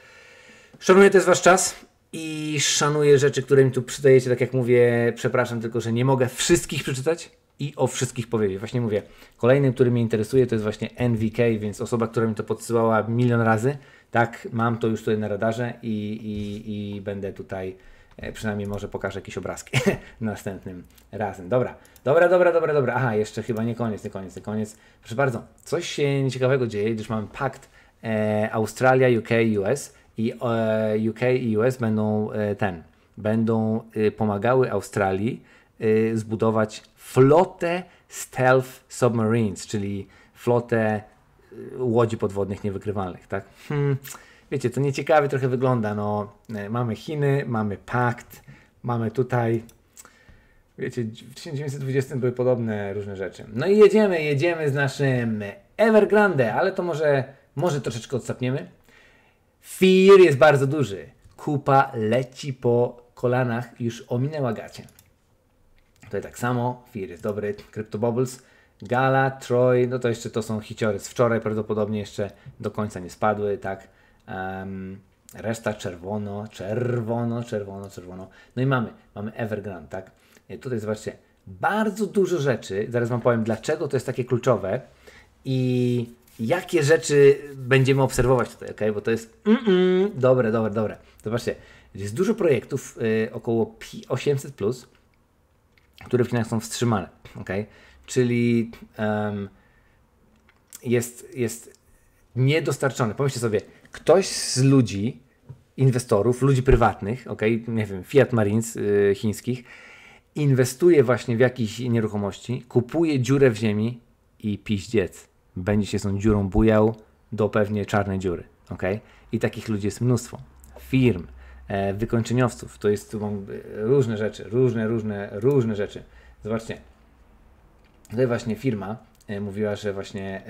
szanuję też Wasz czas i szanuję rzeczy, które mi tu przydajecie. Tak jak mówię, przepraszam tylko, że nie mogę wszystkich przeczytać, i o wszystkich powiedzieć. Właśnie mówię, kolejny, który mnie interesuje, to jest właśnie NVK, więc osoba, która mi to podsyłała milion razy. Tak, mam to już tutaj na radarze i, i, i będę tutaj, e, przynajmniej może pokażę jakieś obrazki następnym razem. Dobra, dobra, dobra, dobra, dobra. Aha, jeszcze chyba nie koniec, nie koniec, nie koniec. Proszę bardzo, coś się ciekawego dzieje, gdyż mamy pakt e, Australia, UK, US i e, UK i US będą e, ten, będą y, pomagały Australii y, zbudować flotę stealth submarines, czyli flotę y, łodzi podwodnych niewykrywalnych, tak? Hmm, wiecie, to nieciekawie trochę wygląda, no e, mamy Chiny, mamy Pakt, mamy tutaj wiecie, w 1920 były podobne różne rzeczy. No i jedziemy, jedziemy z naszym Evergrande, ale to może, może troszeczkę odsapniemy. Fear jest bardzo duży. Kupa leci po kolanach, już ominęła gacie. Tutaj tak samo, Fear jest dobry, Crypto Bubbles, Gala, Troy, no to jeszcze to są hiciory z wczoraj, prawdopodobnie jeszcze do końca nie spadły, tak. Um, reszta czerwono, czerwono, czerwono, czerwono. No i mamy, mamy Evergrande, tak. E, tutaj zobaczcie, bardzo dużo rzeczy, zaraz Wam powiem dlaczego to jest takie kluczowe i jakie rzeczy będziemy obserwować tutaj, ok? Bo to jest mm -mm, dobre, dobre, dobre. Zobaczcie, jest dużo projektów, y, około 800+, plus, które w Chinach są wstrzymane. Okay? Czyli um, jest, jest niedostarczony. Pomyślcie sobie, ktoś z ludzi, inwestorów, ludzi prywatnych, okay? nie wiem, Fiat Marines yy, chińskich, inwestuje właśnie w jakieś nieruchomości, kupuje dziurę w ziemi i piździec. Będzie się z tą dziurą bujał do pewnie czarnej dziury. Okay? I takich ludzi jest mnóstwo. Firm, E, wykończeniowców. To jest, tu mam różne rzeczy, różne, różne, różne rzeczy. Zobaczcie, tutaj właśnie firma e, mówiła, że właśnie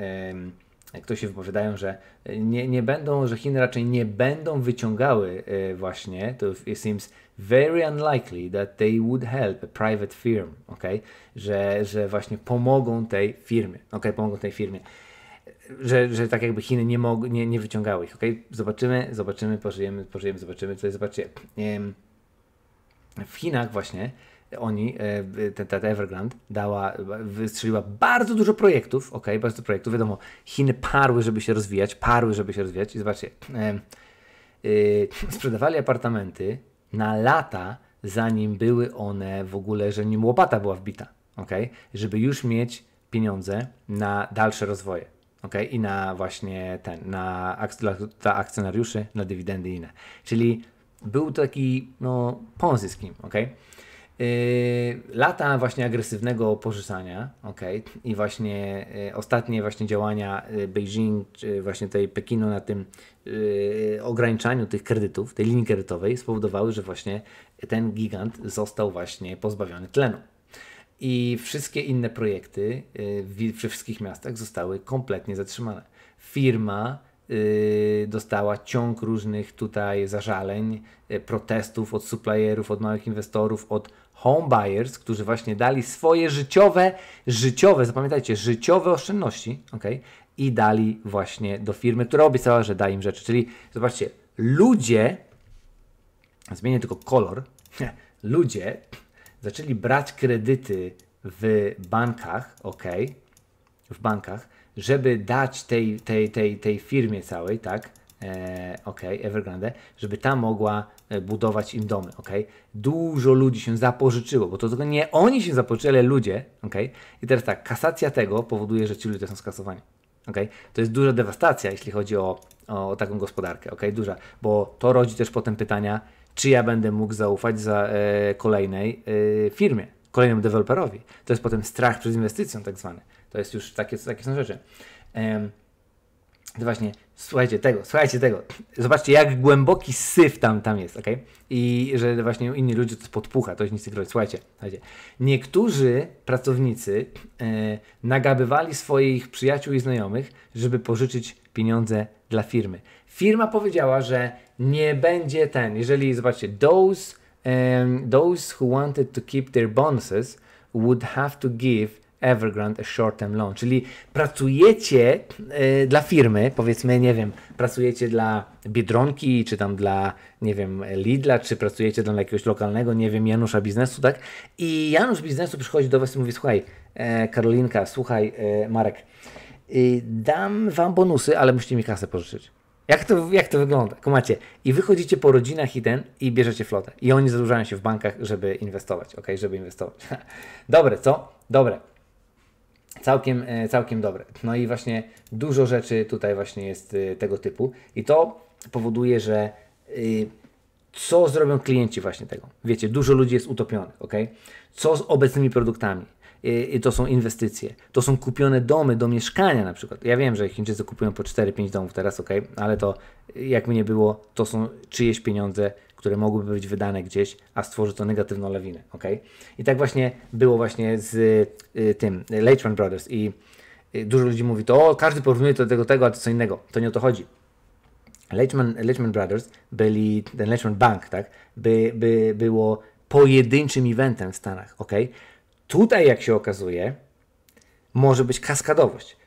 ktoś e, się wypowiadają, że nie, nie będą, że Chiny raczej nie będą wyciągały właśnie, to it seems very unlikely that they would help a private firm, okay? że, że właśnie pomogą tej firmie, okay? pomogą tej firmie że, że tak jakby Chiny nie, mog, nie, nie wyciągały ich, okej? Okay? Zobaczymy, zobaczymy, pożyjemy, pożyjemy, zobaczymy, co zobaczycie. W Chinach właśnie oni, e, ten, ten Evergrande dała, wystrzeliła bardzo dużo projektów, ok, bardzo dużo projektów, wiadomo, Chiny parły, żeby się rozwijać, parły, żeby się rozwijać i zobaczcie, y, sprzedawali apartamenty na lata, zanim były one w ogóle, że nim łopata była wbita, ok, żeby już mieć pieniądze na dalsze rozwoje ok? I na właśnie ten, na, dla, dla akcjonariuszy, na dywidendy i inne. Czyli był to taki no, ponzi scheme, ok? Yy, lata właśnie agresywnego pożyczania, ok? I właśnie yy, ostatnie właśnie działania yy, Beijing, czy właśnie tej Pekinu na tym y, ograniczaniu tych kredytów, tej linii kredytowej spowodowały, że właśnie ten gigant został właśnie pozbawiony tlenu i wszystkie inne projekty w, y, we wszystkich miastach zostały kompletnie zatrzymane. Firma y, dostała ciąg różnych tutaj zażaleń, y, protestów od supplierów, od małych inwestorów, od home buyers, którzy właśnie dali swoje życiowe, życiowe, zapamiętajcie, życiowe oszczędności, ok? I dali właśnie do firmy, która obiecała, że da im rzeczy. Czyli zobaczcie, ludzie, zmienię tylko kolor, ludzie zaczęli brać kredyty w bankach, ok, w bankach, żeby dać tej, tej, tej, tej firmie całej, tak, e, ok, Evergrande, żeby ta mogła e, budować im domy, ok. Dużo ludzi się zapożyczyło, bo to tylko nie oni się zapożyczyli, ale ludzie, ok. I teraz tak, kasacja tego powoduje, że ci ludzie są skasowani. ok. To jest duża dewastacja, jeśli chodzi o, o taką gospodarkę, ok, duża, bo to rodzi też potem pytania, czy ja będę mógł zaufać za e, kolejnej e, firmie, kolejnemu deweloperowi. To jest potem strach przed inwestycją tak zwany. To jest już takie, takie są rzeczy. E, to właśnie Słuchajcie tego, słuchajcie tego. Zobaczcie, jak głęboki syf tam, tam jest, ok? I że właśnie inni ludzie to podpucha, to nic nie grozi. Słuchajcie, słuchajcie. Niektórzy pracownicy e, nagabywali swoich przyjaciół i znajomych, żeby pożyczyć pieniądze dla firmy. Firma powiedziała, że nie będzie ten, jeżeli, zobaczcie, those, um, those who wanted to keep their bonuses would have to give Evergrande a short-term loan, czyli pracujecie y, dla firmy, powiedzmy, nie wiem, pracujecie dla Biedronki, czy tam dla, nie wiem, Lidla, czy pracujecie dla jakiegoś lokalnego, nie wiem, Janusza Biznesu, tak? I Janusz Biznesu przychodzi do Was i mówi, słuchaj, e, Karolinka, słuchaj, e, Marek, y, dam Wam bonusy, ale musicie mi kasę pożyczyć. Jak to, jak to wygląda? Kumacie. I wychodzicie po rodzinach i ten, i bierzecie flotę. I oni zadłużają się w bankach, żeby inwestować, ok? Żeby inwestować. Dobre, co? Dobre całkiem, e, całkiem dobre. No i właśnie dużo rzeczy tutaj właśnie jest e, tego typu i to powoduje, że e, co zrobią klienci właśnie tego? Wiecie, dużo ludzi jest utopionych, ok? Co z obecnymi produktami? I to są inwestycje, to są kupione domy do mieszkania na przykład. Ja wiem, że Chińczycy kupują po 4-5 domów teraz, ok, ale to jak mnie było, to są czyjeś pieniądze, które mogłyby być wydane gdzieś, a stworzy to negatywną lawinę. Okay? I tak właśnie było właśnie z y, tym y, Lehman Brothers i y, dużo ludzi mówi to, o, każdy porównuje to do tego, tego, a to co innego. To nie o to chodzi. Lehman, Lehman Brothers byli, ten Lehman Bank, tak, by, by było pojedynczym eventem w Stanach, ok? Tutaj, jak się okazuje, może być kaskadowość.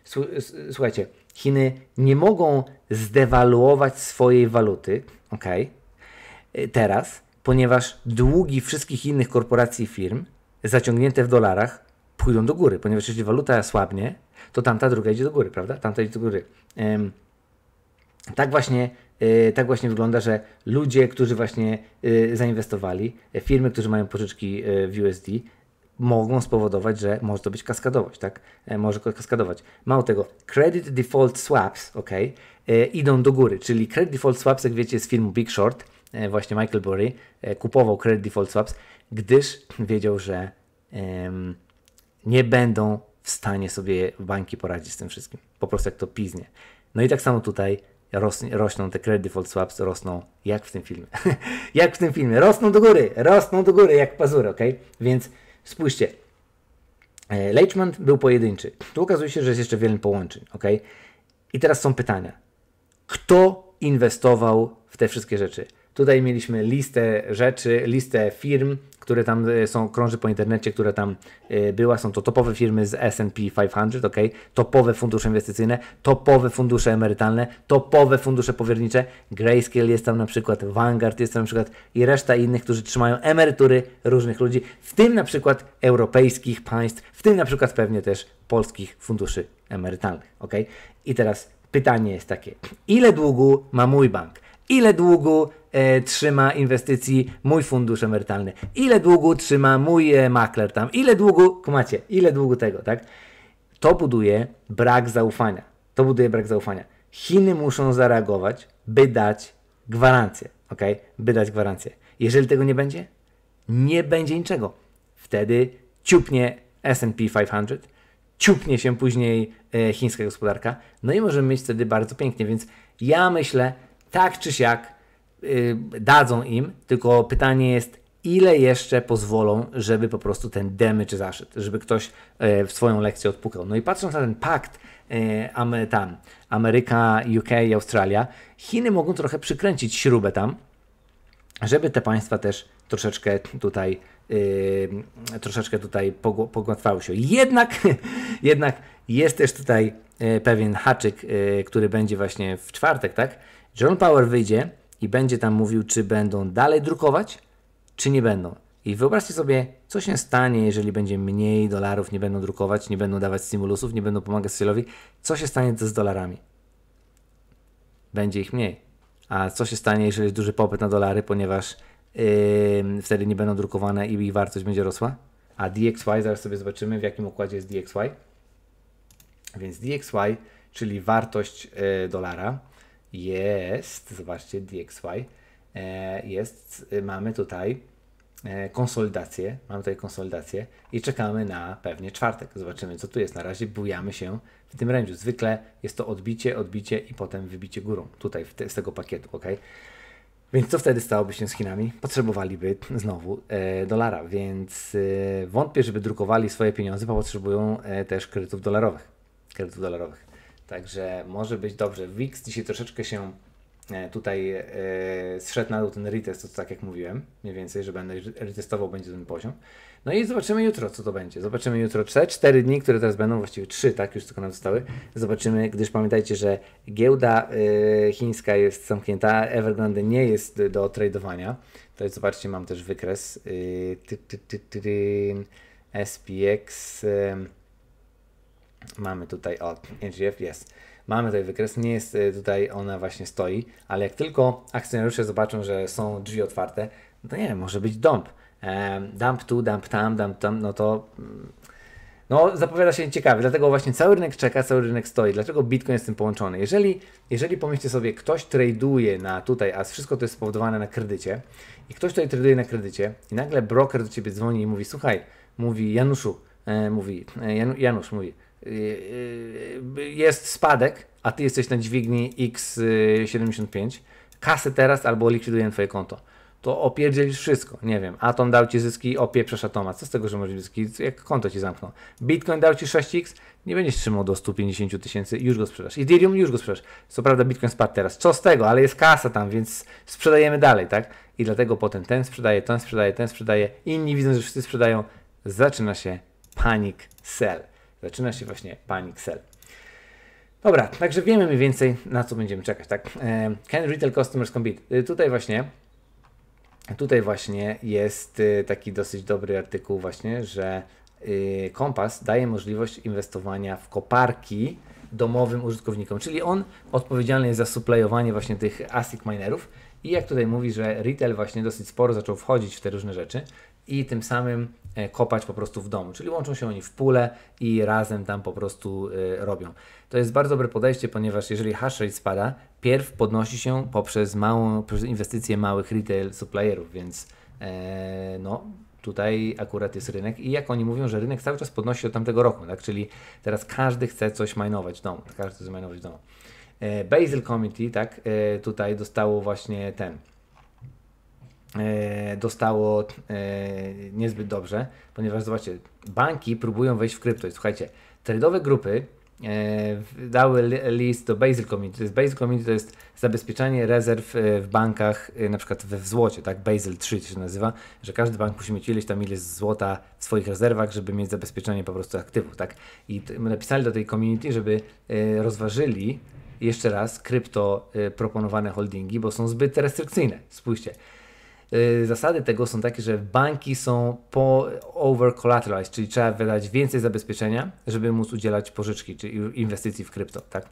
Słuchajcie, Chiny nie mogą zdewaluować swojej waluty, ok? Y, teraz, ponieważ długi wszystkich innych korporacji i firm zaciągnięte w dolarach pójdą do góry, ponieważ jeśli waluta słabnie, to tamta druga idzie do góry, prawda? Tamta idzie do góry. Tak właśnie, y, tak właśnie wygląda, że ludzie, którzy właśnie y, zainwestowali, firmy, którzy mają pożyczki w USD, mogą spowodować, że może to być kaskadowość, tak? E, może kaskadować. Mało tego, credit default swaps, ok, idą do góry, czyli credit default swaps, jak wiecie, z filmu Big Short, E, właśnie Michael Burry e, kupował credit default swaps, gdyż wiedział, że nie będą w stanie sobie banki poradzić z tym wszystkim. Po prostu jak to piznie. No i tak samo tutaj rosną te credit default swaps, rosną jak w tym filmie. jak w tym filmie. Rosną do góry, rosną do góry jak pazury, ok? Więc spójrzcie. E, Leitchman był pojedynczy. Tu okazuje się, że jest jeszcze wiele połączeń, ok? I teraz są pytania. Kto inwestował w te wszystkie rzeczy? Tutaj mieliśmy listę rzeczy, listę firm, które tam e, są, krąży po internecie, które tam e, była. Są to topowe firmy z SP 500, ok? Topowe fundusze inwestycyjne, topowe fundusze emerytalne, topowe fundusze powiernicze. Grayscale jest tam na przykład, Vanguard jest tam na przykład i reszta innych, którzy trzymają emerytury różnych ludzi, w tym na przykład europejskich państw, w tym na przykład pewnie też polskich funduszy emerytalnych, ok? I teraz pytanie jest takie: ile długu ma mój bank? Ile długu e, trzyma inwestycji mój fundusz emerytalny? Ile długo trzyma mój e, makler tam? Ile długo, kumacie, ile długo tego, tak? To buduje brak zaufania. To buduje brak zaufania. Chiny muszą zareagować, by dać gwarancję, ok? By dać gwarancję. Jeżeli tego nie będzie, nie będzie niczego. Wtedy ciupnie SP 500, ciupnie się później e, chińska gospodarka, no i możemy mieć wtedy bardzo pięknie. Więc ja myślę, tak czy siak, Y, dadzą im, tylko pytanie jest, ile jeszcze pozwolą, żeby po prostu ten damage zaszedł, żeby ktoś e, w swoją lekcję odpukał. No i patrząc na ten pakt e, tam, Ameryka, UK i Australia, Chiny mogą trochę przykręcić śrubę tam, żeby te państwa też troszeczkę tutaj yy, troszeczkę tutaj pogłatwały się. Jednak, jednak jest też tutaj e, pewien haczyk, który będzie właśnie w czwartek, tak? John Power wyjdzie i będzie tam mówił, czy będą dalej drukować, czy nie będą. I wyobraźcie sobie, co się stanie, jeżeli będzie mniej dolarów, nie będą drukować, nie będą dawać stimulusów, nie będą pomagać Sealowi. Co się stanie z dolarami? Będzie ich mniej. A co się stanie, jeżeli jest duży popyt na dolary, ponieważ yy, wtedy nie będą drukowane i ich wartość będzie rosła? A DXY, zaraz sobie zobaczymy, w jakim układzie jest DXY. Więc DXY, czyli wartość yy, dolara, jest, zobaczcie, DXY, e, jest, e, mamy tutaj e, konsolidację, mamy tutaj konsolidację i czekamy na pewnie czwartek. Zobaczymy, co tu jest. Na razie bujamy się w tym rędziu. Zwykle jest to odbicie, odbicie i potem wybicie górą, tutaj te, z tego pakietu, ok? Więc co wtedy stałoby się z Chinami? Potrzebowaliby znowu e, dolara, więc e, wątpię, żeby drukowali swoje pieniądze, bo potrzebują e, też kredytów dolarowych. Kredytów dolarowych. Także może być dobrze. Wix dzisiaj troszeczkę się e, tutaj yy, zszedł na dół ten retest, to, tak jak mówiłem, mniej więcej, że będę retestował, będzie ten poziom. No i zobaczymy jutro, co to będzie. Zobaczymy jutro te 4 dni, które teraz będą, właściwie 3, tak, już tylko nam zostały. Zobaczymy, gdyż pamiętajcie, że giełda yy, chińska jest zamknięta, Evergrande nie jest do tradowania. To jest, zobaczcie, mam też wykres. Yy, ty, ty, ty, SPX Mamy tutaj, o, NGF jest. Mamy tutaj wykres, nie jest y, tutaj, ona właśnie stoi, ale jak tylko akcjonariusze zobaczą, że są drzwi otwarte, no nie wiem, może być dump. Dump tu, dump tam, dump tam, no to mm, no, zapowiada się ciekawie, dlatego właśnie cały rynek czeka, cały rynek stoi. Dlaczego Bitcoin jest z tym połączony? Jeżeli, jeżeli pomyślcie sobie, ktoś traduje na tutaj, a wszystko to jest spowodowane na kredycie, i ktoś tutaj traduje na kredycie, i nagle broker do ciebie dzwoni i mówi: Słuchaj, mówi Januszu, e, mówi e, Janusz, mówi, Y, y, y, jest spadek, a ty jesteś na dźwigni X75, kasy teraz albo likwiduję twoje konto. To opierdzielisz wszystko. Nie wiem, Atom dał ci zyski, opieprzasz Atoma. Co z tego, że możesz zyski, jak konto ci zamkną. Bitcoin dał ci 6x, nie będziesz trzymał do 150 tysięcy, już go sprzedasz. Ethereum już go sprzedasz. Co prawda Bitcoin spadł teraz. Co z tego, ale jest kasa tam, więc sprzedajemy dalej, tak? I dlatego potem ten sprzedaje, ten sprzedaje, ten sprzedaje, inni widzą, że wszyscy sprzedają. Zaczyna się panic sell zaczyna się właśnie panik sell. Dobra, także wiemy mniej więcej na co będziemy czekać, tak? E, can retail customers compete? E, tutaj właśnie tutaj właśnie jest e, taki dosyć dobry artykuł właśnie, że Kompas daje możliwość inwestowania w koparki domowym użytkownikom, czyli on odpowiedzialny jest za suplejowanie właśnie tych ASIC minerów i jak tutaj mówi, że retail właśnie dosyć sporo zaczął wchodzić w te różne rzeczy i tym samym E, kopać po prostu w domu. Czyli łączą się oni w pulę i razem tam po prostu e, robią. To jest bardzo dobre podejście, ponieważ jeżeli hash rate spada, pierw podnosi się poprzez, małą, poprzez inwestycje małych retail supplierów, więc e, no, tutaj akurat jest rynek i jak oni mówią, że rynek cały czas podnosi się od tamtego roku, tak? czyli teraz każdy chce coś minować w domu, każdy chce coś minować w domu. Basel Committee, tak, tutaj dostało właśnie ten, E, dostało e, niezbyt dobrze, ponieważ zobaczcie, banki próbują wejść w krypto. I słuchajcie, tradeowe grupy e, dały list do Basel Community. Basel Community to jest zabezpieczanie rezerw w bankach, na przykład w złocie, tak? Basel 3 się nazywa, że każdy bank musi mieć ileś tam ile złota w swoich rezerwach, żeby mieć zabezpieczenie po prostu aktywów, tak? I napisali do tej community, żeby rozważyli jeszcze raz krypto proponowane holdingi, bo są zbyt restrykcyjne. Spójrzcie, Y, zasady tego są takie, że banki są po over collateralized, czyli trzeba wydać więcej zabezpieczenia, żeby móc udzielać pożyczki czy inwestycji w krypto. Tak?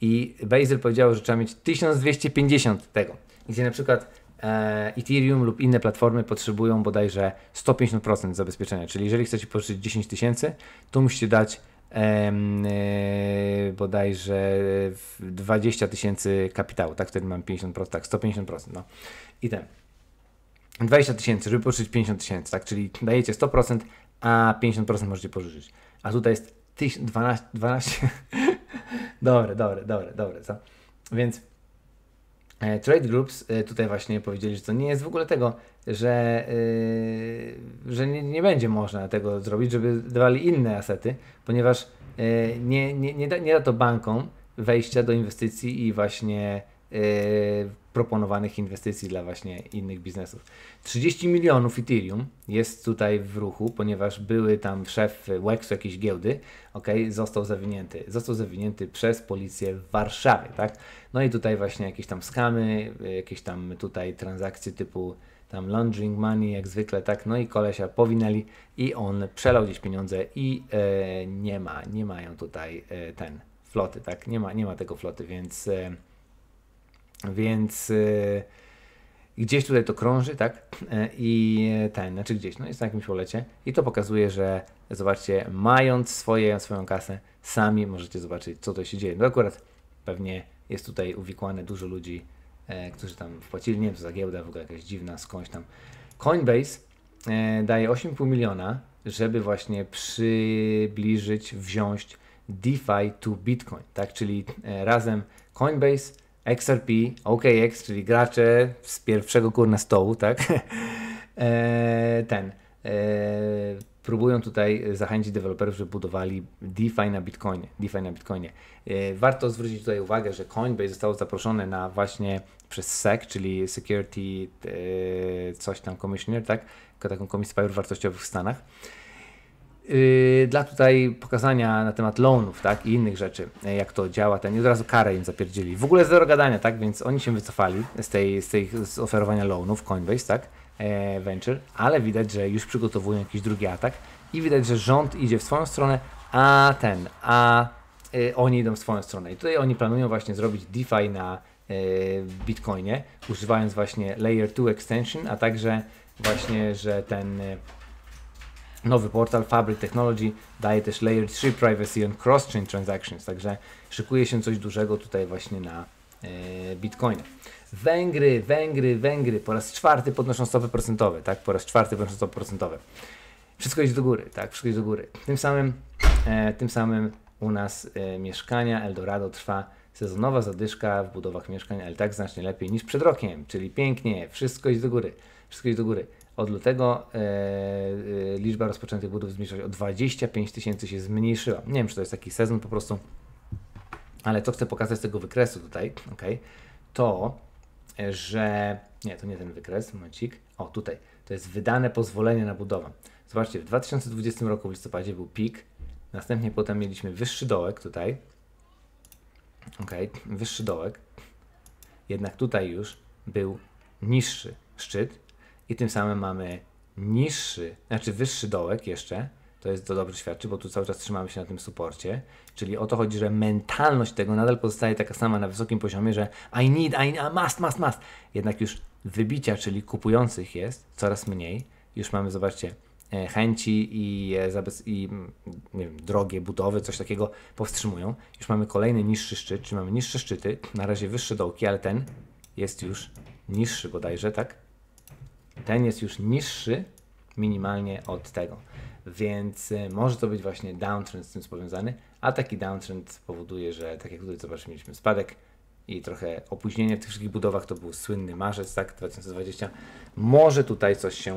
I Basel powiedział, że trzeba mieć 1250 tego, gdzie na przykład e, Ethereum lub inne platformy potrzebują bodajże 150% zabezpieczenia, czyli jeżeli chcecie pożyczyć 10 tysięcy, to musicie dać em, e, bodajże 20 tysięcy kapitału, tak wtedy mam 50%, tak 150%. No. I ten. 20 tysięcy, żeby pożyczyć 50 tysięcy, tak? Czyli dajecie 100%, a 50% możecie pożyczyć. A tutaj jest 12, 12. dobre, dobre, dobre, dobre, co? Więc e, Trade Groups e, tutaj właśnie powiedzieli, że to nie jest w ogóle tego, że, e, że nie, nie, będzie można tego zrobić, żeby dawali inne asety, ponieważ e, nie, nie, nie, da, nie da to bankom wejścia do inwestycji i właśnie e, proponowanych inwestycji dla właśnie innych biznesów. 30 milionów Ethereum jest tutaj w ruchu, ponieważ były tam szef Wexu jakiejś giełdy, ok, został zawinięty. Został zawinięty przez policję w Warszawie, tak? No i tutaj właśnie jakieś tam skamy, jakieś tam tutaj transakcje typu tam laundering money, jak zwykle, tak, no i kolesia powinęli i on przelał gdzieś pieniądze i e, nie ma, nie mają tutaj e, ten floty, tak, nie ma, nie ma tego floty, więc... E, więc y, gdzieś tutaj to krąży, tak? E, I ten, znaczy gdzieś, no jest na jakimś ulecie. I to pokazuje, że zobaczcie, mając swoje, swoją kasę, sami możecie zobaczyć, co to się dzieje. No akurat pewnie jest tutaj uwikłane dużo ludzi, e, którzy tam wpłacili, nie wiem co za giełda, w ogóle jakaś dziwna, skądś tam. Coinbase e, daje 8,5 miliona, żeby właśnie przybliżyć, wziąć DeFi to Bitcoin, tak? Czyli e, razem Coinbase, XRP, OKX, czyli gracze z pierwszego kurna stołu, tak? E, ten. E, próbują tutaj zachęcić deweloperów, żeby budowali DeFi na Bitcoinie. DeFi na Bitcoinie. E, warto zwrócić tutaj uwagę, że Coinbase zostało zaproszone na właśnie przez SEC, czyli Security e, coś tam Commissioner, tak? Taką komisję papierów wartościowych w Stanach Yy, dla tutaj pokazania na temat loanów, tak, i innych rzeczy, yy, jak to działa ten, i od razu karę im zapierdzili. W ogóle zero gadania, tak, więc oni się wycofali z tej, z tej z oferowania loanów, Coinbase, tak, e, Venture, ale widać, że już przygotowują jakiś drugi atak i widać, że rząd idzie w swoją stronę, a ten, a e, oni idą w swoją stronę. I tutaj oni planują właśnie zrobić DeFi na e, Bitcoinie, używając właśnie Layer 2 Extension, a także właśnie, że ten Nowy portal Fabric Technology daje też Layer 3 Privacy and Cross-Chain Transactions, także szykuje się coś dużego tutaj właśnie na e, Bitcoinie. Węgry, Węgry, Węgry po raz czwarty podnoszą stopy procentowe, tak? Po raz czwarty podnoszą stopy procentowe. Wszystko idzie do góry, tak? Wszystko idzie do góry. Tym samym, e, tym samym u nas e, mieszkania Eldorado trwa sezonowa zadyszka w budowach mieszkań, ale tak znacznie lepiej niż przed rokiem, czyli pięknie, wszystko idzie do góry, wszystko idzie do góry. Od lutego e, e, liczba rozpoczętych budów zmniejszyła się o 25 tysięcy się zmniejszyła. Nie wiem, czy to jest taki sezon po prostu, ale co chcę pokazać z tego wykresu tutaj, ok, to, e, że... Nie, to nie ten wykres, momencik. O, tutaj. To jest wydane pozwolenie na budowę. Zobaczcie, w 2020 roku w listopadzie był pik, następnie potem mieliśmy wyższy dołek tutaj. Ok, wyższy dołek. Jednak tutaj już był niższy szczyt, i tym samym mamy niższy, znaczy wyższy dołek jeszcze, to jest to dobrze świadczy, bo tu cały czas trzymamy się na tym suporcie. Czyli o to chodzi, że mentalność tego nadal pozostaje taka sama na wysokim poziomie, że I need, I must, must, must. Jednak już wybicia, czyli kupujących jest coraz mniej. Już mamy, zobaczcie, e, chęci i, e, i mm, wiem, drogie budowy, coś takiego powstrzymują. Już mamy kolejny niższy szczyt, czyli mamy niższe szczyty, na razie wyższe dołki, ale ten jest już niższy bodajże, tak? ten jest już niższy minimalnie od tego. Więc e, może to być właśnie downtrend z tym powiązany, a taki downtrend powoduje, że tak jak tutaj zobaczymy, mieliśmy spadek i trochę opóźnienie w tych wszystkich budowach, to był słynny marzec, tak, 2020. Może tutaj coś się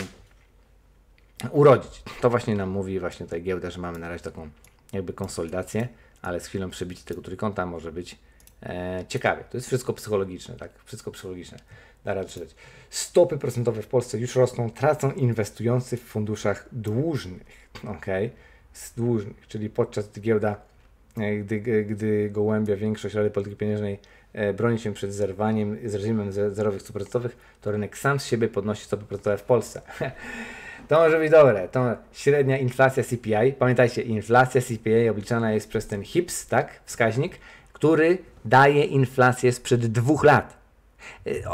urodzić. To właśnie nam mówi właśnie ta giełda, że mamy na razie taką jakby konsolidację, ale z chwilą przebicie tego trójkąta może być E, ciekawie. To jest wszystko psychologiczne, tak? Wszystko psychologiczne. Da radę czytać. Stopy procentowe w Polsce już rosną, tracą inwestujący w funduszach dłużnych, ok? Z dłużnych, czyli podczas gdy giełda, e, gdy, gdy gołębia większość Rady Polityki Pieniężnej e, broni się przed zerwaniem z reżimem zerowych stóp procentowych, to rynek sam z siebie podnosi stopy procentowe w Polsce. To może być dobre. To średnia inflacja CPI. Pamiętajcie, inflacja CPI obliczana jest przez ten HIPS, tak? Wskaźnik który daje inflację sprzed dwóch lat.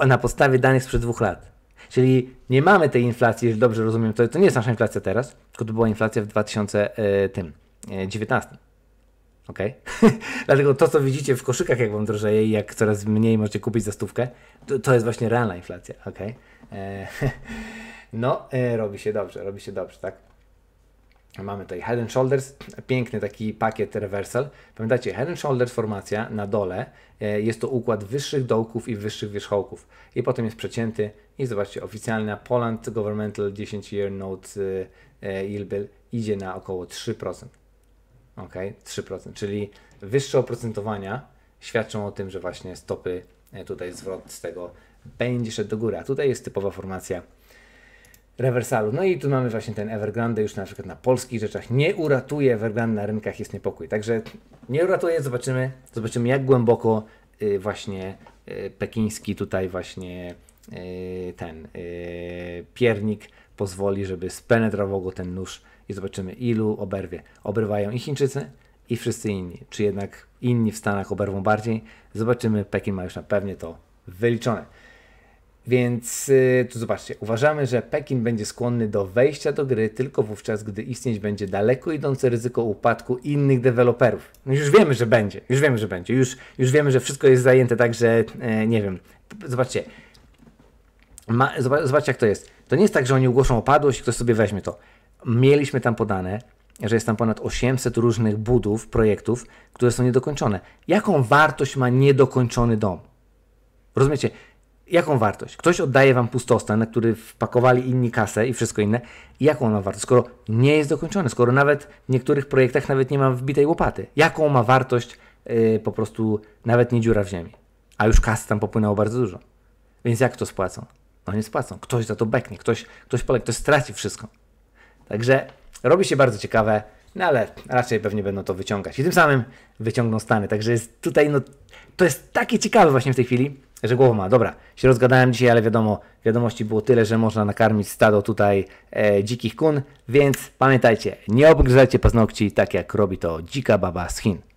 E, na podstawie danych sprzed dwóch lat. Czyli nie mamy tej inflacji, jeśli dobrze rozumiem, to, to nie jest nasza inflacja teraz, tylko to była inflacja w 2019. E, e, ok? Dlatego to, co widzicie w koszykach, jak wam drożeje i jak coraz mniej możecie kupić za stówkę, to, to jest właśnie realna inflacja. Ok? no, robi się dobrze, robi się dobrze, tak? Mamy tutaj Head and Shoulders, piękny taki pakiet reversal. pamiętacie Head and Shoulders formacja na dole e, jest to układ wyższych dołków i wyższych wierzchołków. I potem jest przecięty i zobaczcie, oficjalna Poland Governmental 10 Year Note e, e, Yield Bill idzie na około 3%. Ok, 3%, czyli wyższe oprocentowania świadczą o tym, że właśnie stopy, tutaj zwrot z tego będzie szedł do góry. A tutaj jest typowa formacja rewersalu. No i tu mamy właśnie ten Evergrande, już na przykład na polskich rzeczach nie uratuje Evergrande na rynkach jest niepokój. Także nie uratuje, zobaczymy, zobaczymy jak głęboko y, właśnie y, pekiński tutaj właśnie y, ten y, piernik pozwoli, żeby spenetrował go ten nóż i zobaczymy ilu oberwie. obrywają i Chińczycy, i wszyscy inni. Czy jednak inni w Stanach oberwą bardziej? Zobaczymy. Pekin ma już na pewnie to wyliczone. Więc y, tu zobaczcie, uważamy, że Pekin będzie skłonny do wejścia do gry tylko wówczas, gdy istnieć będzie daleko idące ryzyko upadku innych deweloperów. No już wiemy, że będzie, już wiemy, że będzie, już, już wiemy, że wszystko jest zajęte, także e, nie wiem. Zobaczcie, Ma, zobaczcie jak to jest. To nie jest tak, że oni ogłoszą opadłość i ktoś sobie weźmie to. Mieliśmy tam podane, że jest tam ponad 800 różnych budów, projektów, które są niedokończone. Jaką wartość ma niedokończony dom? Rozumiecie? jaką wartość? Ktoś oddaje wam pustostan, na który wpakowali inni kasę i wszystko inne. Jaką ona ma wartość, skoro nie jest dokończony, skoro nawet w niektórych projektach nawet nie ma wbitej łopaty? Jaką ma wartość yy, po prostu nawet nie dziura w ziemi? A już kasę tam popłynęło bardzo dużo. Więc jak to spłacą? No nie spłacą. Ktoś za to beknie, ktoś, ktoś poległ, ktoś straci wszystko. Także robi się bardzo ciekawe, no ale raczej pewnie będą to wyciągać. I tym samym wyciągną Stany. Także jest tutaj, no, to jest takie ciekawe właśnie w tej chwili, że głowa ma. Dobra, się rozgadałem dzisiaj, ale wiadomo, wiadomości było tyle, że można nakarmić stado tutaj e, dzikich kun, więc pamiętajcie, nie obgryzajcie paznokci tak jak robi to dzika baba z Chin.